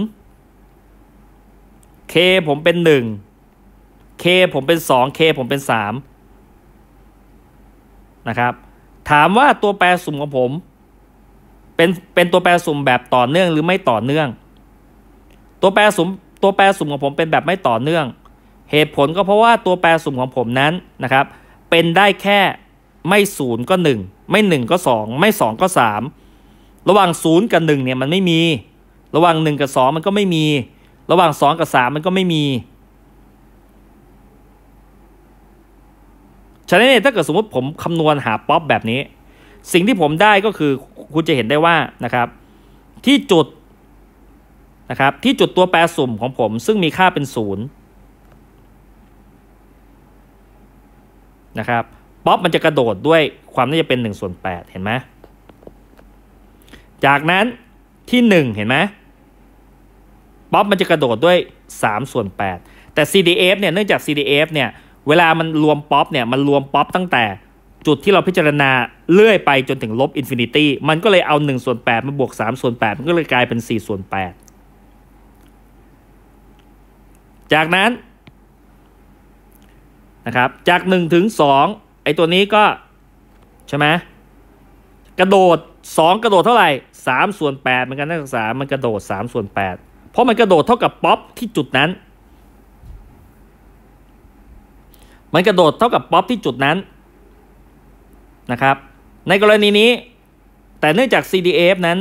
k ผมเป็นหนึ่ง k ผม เป็นสอง k ผมเป็นสามนะครับ ถามว่าตัวแปรสุ่มของผมเป็นเป็นตัวแปรสุ่มแบบต่อเนื่องหรือไม่ต่อเนื่อง ตัวแปรสุ่มตัวแปรสุ่มของผมเป็นแบบไม่ต่อเนื่อง เหตุผลก็เพราะว่าตัวแปรสุ่มของผมนั้นนะครับ เป็นได้แค่ไม่ศูนย์ก็หนึ่งไม่หนึ่งก็สองไม่สองก็สามระหว่างศูนย์กับหนึ่งเนี่ยมันไม่มี ระหว่างหนึ่งกับสองมันก็ไม่มีระหว่างสองกับสามมันก็ไม่มี ฉะนั้นถ้าเกิดสมมติผมคำนวณหาป๊อปแบบนี้ สิ่งที่ผมได้ก็คือ คุณจะเห็นได้ว่านะครับ ที่จุดนะครับ ที่จุดตัวแปรสุ่มของผมซึ่งมีค่าเป็นศูนย์นะครับป๊อปมันจะกระโดดด้วยความน่าจะเป็น1ส่วน8เห็นไหมจากนั้นที่ 1 เห็นไหมป๊อปมันจะกระโดดด้วย 3 ส่วน 8แต่ CDF เนี่ย เนื่องจาก CDF เนี่ย เวลามันรวมป๊อปเนี่ย มันรวมป๊อปตั้งแต่จุดที่เราพิจารณาเลื่อยไปจนถึงลบอินฟินิตี้ มันก็เลยเอา1ส่วน8มาบวก 3 ส่วน8มันก็เลยกลายเป็น 4 ส่วน 8 จากนั้น นะครับ จาก 1 ถึง 2 ไอตัวนี้ก็ ใช่ไหมกระโดด 2 กระโดดเท่าไหร่3ส่วน8เหมือนกันนักศึกษามันกระโดด3ส่วน8เพราะมันกระโดดเท่ากับป๊อปที่จุดนั้น มันกระโดดเท่ากับป๊อปที่จุดนั้นนะครับ ในกรณีนี้ แต่เนื่องจาก CDF นั้น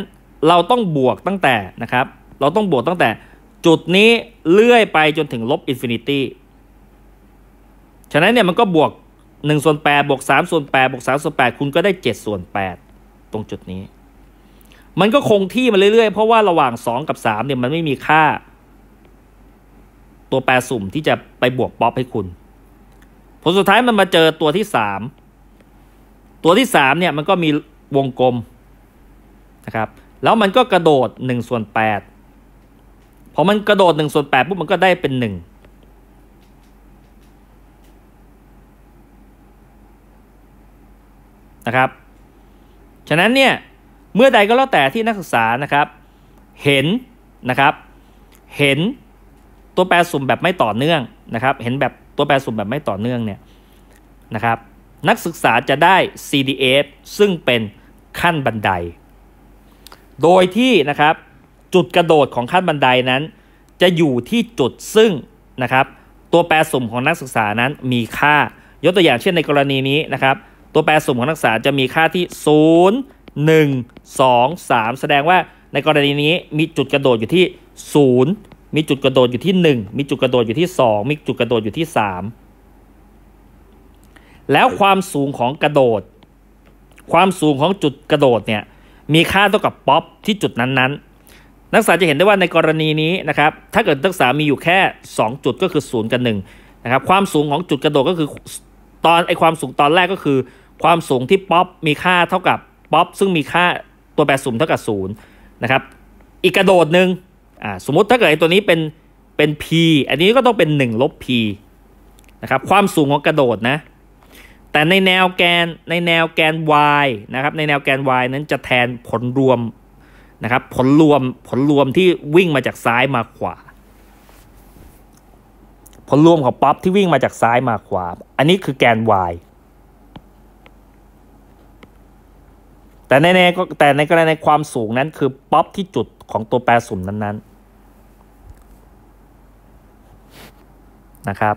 เราต้องบวกตั้งแต่นะครับ เราต้องบวกตั้งแต่จุดนี้เลื่อยไปจนถึงลบอินฟินิตี้ ฉะนั้นเนี่ยมันก็บวก1ส่วน8บวก3ส่วน8บวก3ส่วน8คุณก็ได้7ส่วน8ตรงจุดนี้มันก็คงที่มาเรื่อยๆ เพราะว่าระหว่างสองกับสามเนี่ยมันไม่มีค่า ตัวแปรสุ่มที่จะไปบวกป๊อปให้คุณ ผลสุดท้ายมันมาเจอตัวที่สาม ตัวที่สามเนี่ยมันก็มีวงกลมนะครับ แล้วมันก็กระโดดหนึ่งส่วนแปดพอมันกระโดดหนึ่งส่วนแปดปุ๊บมันก็ได้เป็นหนึ่งนะครับ ฉะนั้นเนี่ยเมื่อใดก็แล้วแต่ที่นักศึกษานะครับเห็นนะครับเห็นตัวแปรสุ่มแบบไม่ต่อเนื่องนะครับเห็นแบบตัวแปรสุ่มแบบไม่ต่อเนื่องเนี่ยนะครับนักศึกษาจะได้ CDF ซึ่งเป็นขั้นบันได โดยที่นะครับจุดกระโดดของขั้นบันไดนั้น จะอยู่ที่จุดซึ่งนะครับตัวแปรสุ่มของนักศึกษานั้นมีค่า ยกตัวอย่างเช่นในกรณีนี้นะครับตัวแปรสุ่มของนักศึกษาจะมีค่าที่ 0 1 2 3 แสดงว่าในกรณีนี้มีจุดกระโดดอยู่ที่ 0 มีจุดกระโดดอยู่ที่ 1 มีจุดกระโดดอยู่ที่ 2 มีจุดกระโดดอยู่ที่ 3 แล้วความสูงของกระโดด ความสูงของจุดกระโดดเนี่ย มีค่าเท่ากับป๊อปที่จุดนั้นๆนักศึกษาจะเห็นได้ว่าในกรณีนี้นะครับ ถ้าเกิดนักศึกษามีอยู่แค่ 2 จุดก็คือ 0กับ1นะครับ ความสูงของจุดกระโดดก็คือ ตอนไอความสูงตอนแรกก็คือ ความสูงที่ป๊อปมีค่าเท่ากับป๊อปซึ่งมีค่าตัวแปรสุ่มเท่ากับศูนย์นะครับ อีกกระโดดหนึ่งอ่าสมมติถ้าเกิดตัวนี้เป็นเป็น p อันนี้ก็ต้องเป็น1ลบ p นะครับความสูงของกระโดดนะ แต่ในแนวแกนในแนวแกน y นะครับในแนวแกน y นั้นจะแทนผลรวมนะครับผลรวมผลรวมที่วิ่งมาจากซ้ายมาขวา ผลรวมของป๊อปที่วิ่งมาจากซ้ายมาขวา อันนี้คือแกน y แต่ในในก็แต่ในกรณีความสูงนั้นคือ ป๊อปที่จุดของตัวแปรสุ่มนั้นๆนะครับ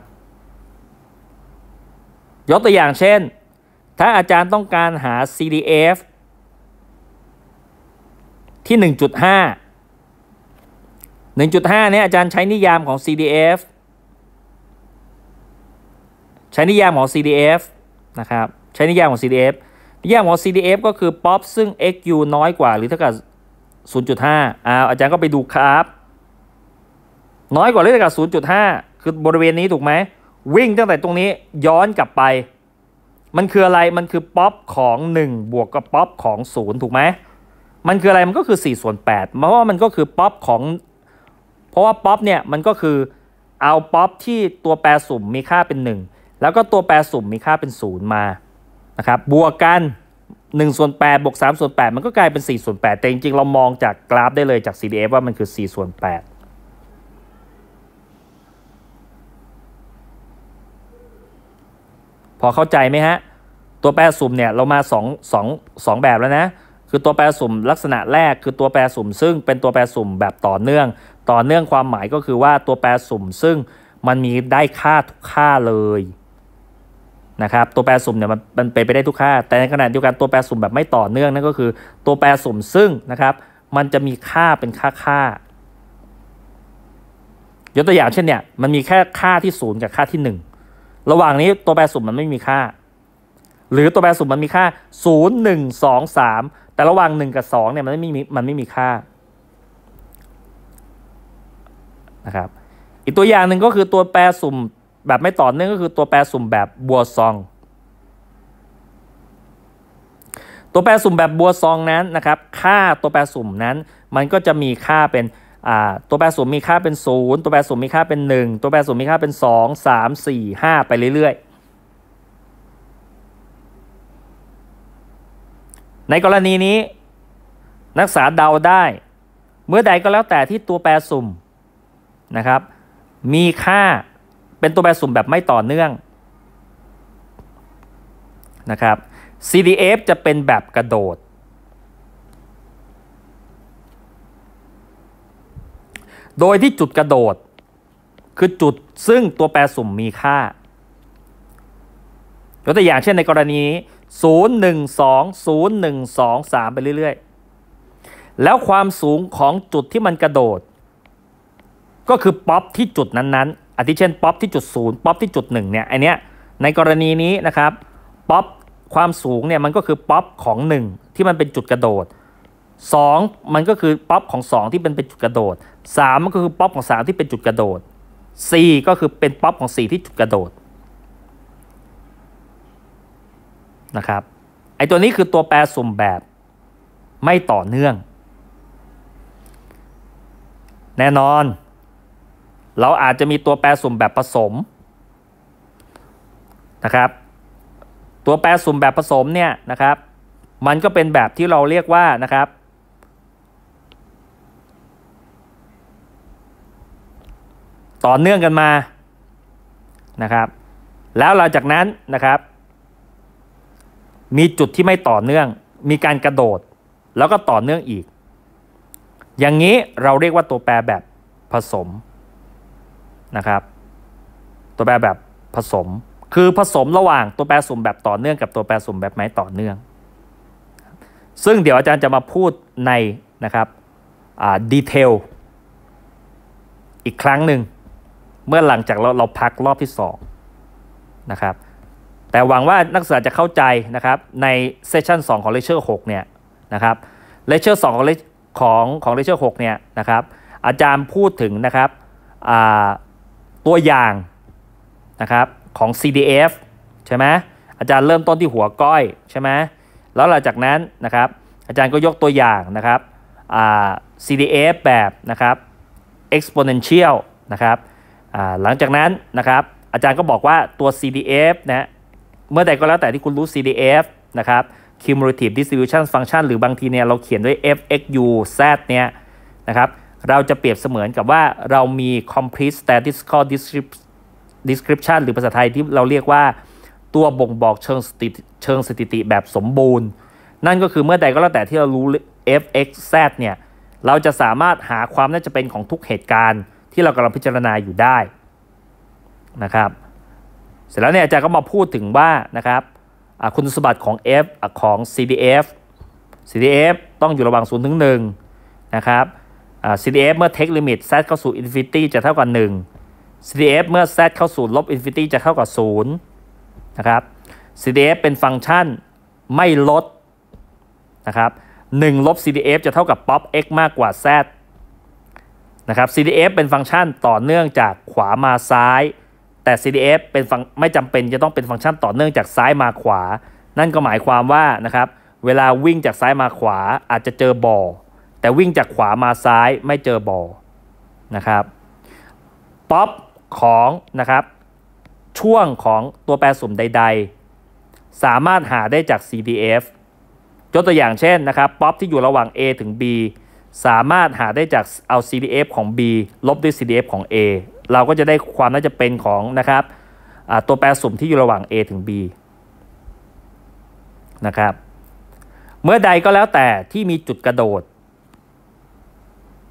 ยกตัวอย่างเช่น ถ้าอาจารย์ต้องการหา CDF ที่ 1.5 1.5เนี่ยอาจารย์ใช้นิยามของ CDF ใช้นิยามของ CDF นะครับใช้นิยามของ CDF แยกของ CDF ก็คือป๊อปซึ่ง XU น้อยกว่าหรือเท่ากับ 0.5อ้าวอาจารย์ก็ไปดูครับ น้อยกว่าหรือเท่ากับ0.5 คือบริเวณนี้ถูกไหมวิ่งตั้งแต่ตรงนี้ย้อนกลับไป มันคืออะไรมันคือป๊อปของ 1 บวกกับป๊อปของ0ถูกไหมมันคืออะไรมันก็คือ4ส่วน8เพราะว่ามันก็คือป๊อปของเพราะว่าป๊อปเนี่ยมันก็คือเอาป๊อปที่ตัวแปรสุ่มมีค่าเป็น 1 แล้วก็ตัวแปรสุ่มมีค่าเป็น0มาะครับบวกกัน1ส่วน8บวก3ส่วน8มันก็กลายเป็น4ส่วน8แต่จริงๆเรามองจากกราฟได้เลยจาก CDF ว่ามันคือ4ส่วน8พอเข้าใจไหมฮะตัวแปรสุ่มเนี่ย เรามา2 2 2แบบแล้วนะ คือตัวแปรสุ่มลักษณะแรกคือตัวแปรสุ่มซึ่งเป็นตัวแปรสุ่มแบบต่อเนื่อง ต่อเนื่องความหมายก็คือว่าตัวแปรสุ่มซึ่งมันมีได้ค่าทุกค่าเลยนะครับตัวแปรสุ่มเนี่ยมันเป็นไปได้ทุกค่า แต่ในขณะเดียวกันตัวแปรสุ่มแบบไม่ต่อเนื่องนั่นก็คือตัวแปรสุ่มซึ่งนะครับมันจะมีค่าเป็นค่าค่ายกตัวอย่างเช่นเนี่ยมันมีแค่ค่าที่ศูนย์กับค่าที่หนึ่งระหว่างนี้ตัวแปรสุ่มมันไม่มีค่า หรือตัวแปรสุ่มมันมีค่าศูนย์หนึ่งสองสามแต่ระหว่างหนึ่งกับสองเนี่ยมันไม่มีมันไม่มีค่านะครับอีกตัวอย่างหนึ่งก็คือตัวแปรสุ่มแบบไม่ต่อเนื่องก็คือตัวแปรสุ่มแบบบัวซอง ตัวแปรสุ่มแบบบัวซองนั้นนะครับ ค่าตัวแปรสุ่มนั้น มันก็จะมีค่าเป็น ตัวแปรสุ่มมีค่าเป็น 0 ตัวแปรสุ่มมีค่าเป็น 1 ตัวแปรสุ่มมีค่าเป็น 2 3 4 5 ไปเรื่อยๆ ในกรณีนี้นักศึกษาเดาได้ เมื่อใดก็แล้วแต่ที่ตัวแปรสุ่มนะครับ มีค่าเป็นตัวแปรสุ่มแบบไม่ต่อเนื่อง นะครับ CDF จะเป็นแบบกระโดด โดยที่จุดกระโดด คือจุดซึ่งตัวแปรสุ่มมีค่ายกตัวอย่างเช่นในกรณี0 1 2 0 1 2 3 ไปเรื่อยๆ แล้วความสูงของจุดที่มันกระโดด ก็คือป๊อปที่จุดนั้นๆอาทิเช่นป๊อปที่จุดศูนย์ป๊อปที่จุดหนึ่งเนี่ยไอเนี้ยในกรณีนี้นะครับป๊อปความสูงเนี่ยมันก็คือป๊อปของ 1 ที่มันเป็นจุดกระโดด 2 มันก็คือป๊อปของ 2 ที่เป็นเป็นจุด กระโดด3มันก็คือป๊อปของ 3 ที่เป็นจุดกระโดด 4 ก็คือเป็นป๊อปของ 4 ที่จุดกระโดดนะครับไอตัวนี้คือตัวแปรสุ่มแบบ ไม่ต่อเนื่อง แน่นอนเราอาจจะมีตัวแปรสุ่มแบบผสมนะครับ ตัวแปรสุ่มแบบผสมเนี่ยนะครับ มันก็เป็นแบบที่เราเรียกว่านะครับ ต่อเนื่องกันมา นะครับ แล้วหลังจากนั้นนะครับ มีจุดที่ไม่ต่อเนื่อง มีการกระโดด แล้วก็ต่อเนื่องอีก อย่างนี้เราเรียกว่าตัวแปรแบบผสมนะครับตัวแปรแบบผสม คือผสมระหว่างตัวแปรสุ่มแบบต่อเนื่องกับตัวแปรสุ่มแบบไม้ต่อเนื่อง ซึ่งเดี๋ยวอาจารย์จะมาพูดในนะครับดีเทลอีกครั้งหนึ่ง เมื่อหลังจากเราเราพักรอบที่2นะครับแต่หวังว่านักศึกษาจะเข้าใจนะครับในเซสชัน2ของเลคเชอร์6เนี่ยนะครับเลคเชอร์2ของของของเลคเชอร์6เนี่ยนะครับอาจารย์พูดถึงนะครับตัวอย่างนะครับของ CDF ใช่ไหมอาจารย์เริ่มต้นที่หัวก้อยใช่ไหมแล้วหลังจากนั้นนะครับอาจารย์ก็ยกตัวอย่างนะครับ CDF แบบนะครับ exponential นะครับหลังจากนั้นนะครับอาจารย์ก็บอกว่าตัว CDF นะเมื่อใดก็แล้วแต่ที่คุณรู้ CDF นะครับ cumulative distribution function หรือบางทีเนี่ยเราเขียนด้วย fxu z เนี่ยนะครับเราจะเปรียบเสมือนกับว่าเรามี complete statistical description หรือภาษาไทยที่เราเรียกว่าตัวบ่งบอกเชิงสติเชิงสถิติแบบสมบูรณ์ นั่นก็คือเมื่อใดก็แล้วแต่ที่เรารู้ f x z เนี่ย เราจะสามารถหาความน่าจะเป็นของทุกเหตุการณ์ที่เรากำลังพิจารณาอยู่ได้นะครับ เสร็จแล้วเนี่ยอาจารย์ก็มาพูดถึงว่านะครับคุณสมบัติของ f ของ CDF CDF ต้องอยู่ระหว่าง 0 ถึง 1 นะครับ CDF เมื่อ take limit set เข้าสู่ infinity จะเท่ากับ 1 CDF เมื่อ set เข้าสู่ลบ infinity จะเท่ากับ0นะครับ CDF เป็นฟังก์ชันไม่ลดนะครับ1ลบ CDF จะเท่ากับ pop x มากกว่า z นะครับ CDF เป็นฟังก์ชันต่อเนื่องจากขวามาซ้าย แต่ CDF เป็นฟังไม่จำเป็นจะต้องเป็นฟังก์ชันต่อเนื่องจากซ้ายมาขวา นั่นก็หมายความว่านะครับเวลาวิ่งจากซ้ายมาขวาอาจจะเจอบอแต่วิ่งจากขวามาซ้ายไม่เจอบอลนะครับป๊อปของนะครับช่วงของตัวแปรสุ่มใด ๆ สามารถหาได้จาก CDF ยกตัวอย่างเช่นนะครับป๊อปที่อยู่ระหว่าง A ถึง B สามารถหาได้จากเอา CDF ของ B ลบด้วย CDF ของ A เราก็จะได้ความน่าจะเป็นของนะครับตัวแปรสุ่มที่อยู่ระหว่าง A ถึง B นะครับเมื่อใดก็แล้วแต่ที่มีจุดกระโดด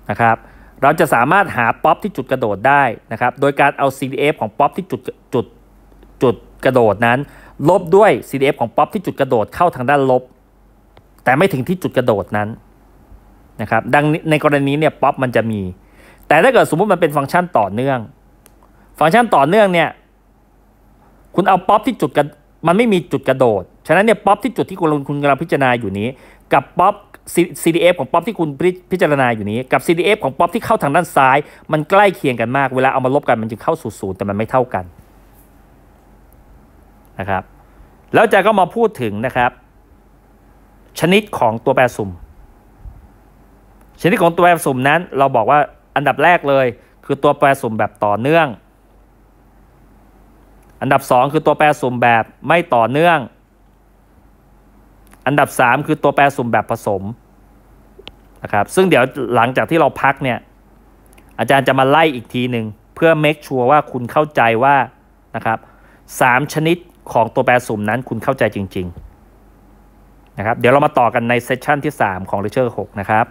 นะครับ เราจะสามารถหาป๊อปที่จุดกระโดดได้นะครับ โดยการเอา CDF ของป๊อปที่จุดจุดจุดกระโดดนั้น ลบด้วย CDF ของป๊อปที่จุดกระโดดเข้าทางด้านลบ แต่ไม่ถึงที่จุดกระโดดนั้นนะครับดังในกรณีเนี่ยป๊อปมันจะมี แต่ถ้าเกิดสมมุติมันเป็นฟังก์ชันต่อเนื่อง ฟังก์ชันต่อเนื่องเนี่ยคุณเอาป๊อปที่จุดมันไม่มีจุดกระโดดฉะนั้นเนี่ยป๊อปที่จุดที่คุณคุณกำลังพิจารณาอยู่นี้กับป๊อป CDF ของป๊อปที่คุณพิจารณาอยู่นี้กับ CDF ของป๊อปที่เข้าทางด้านซ้าย มันใกล้เคียงกันมากเวลาเอามาลบกันมันจึงเข้าสู่ศูนย์แต่มันไม่เท่ากันนะครับแล้วจะก็มาพูดถึงนะครับ ชนิดของตัวแปรสุ่มชนิดของตัวแปรสุ่มนั้น เราบอกว่าอันดับแรกเลยคือตัวแปรสุ่มแบบต่อเนื่อง อันดับ 2 คือตัวแปรสุ่มแบบไม่ต่อเนื่องอันดับ 3 คือตัวแปรสุ่มแบบผสมนะครับซึ่งเดี๋ยวหลังจากที่เราพักเนี่ย อาจารย์จะมาไล่อีกทีหนึ่งเพื่อเมคชัวร์ว่าคุณเข้าใจว่านะครับสามชนิดของตัวแปรสุ่มนั้นคุณเข้าใจจริงๆนะครับเดี๋ยวเรามาต่อกันในเซสชันที่ 3 ของเลคเชอร์6นะครับ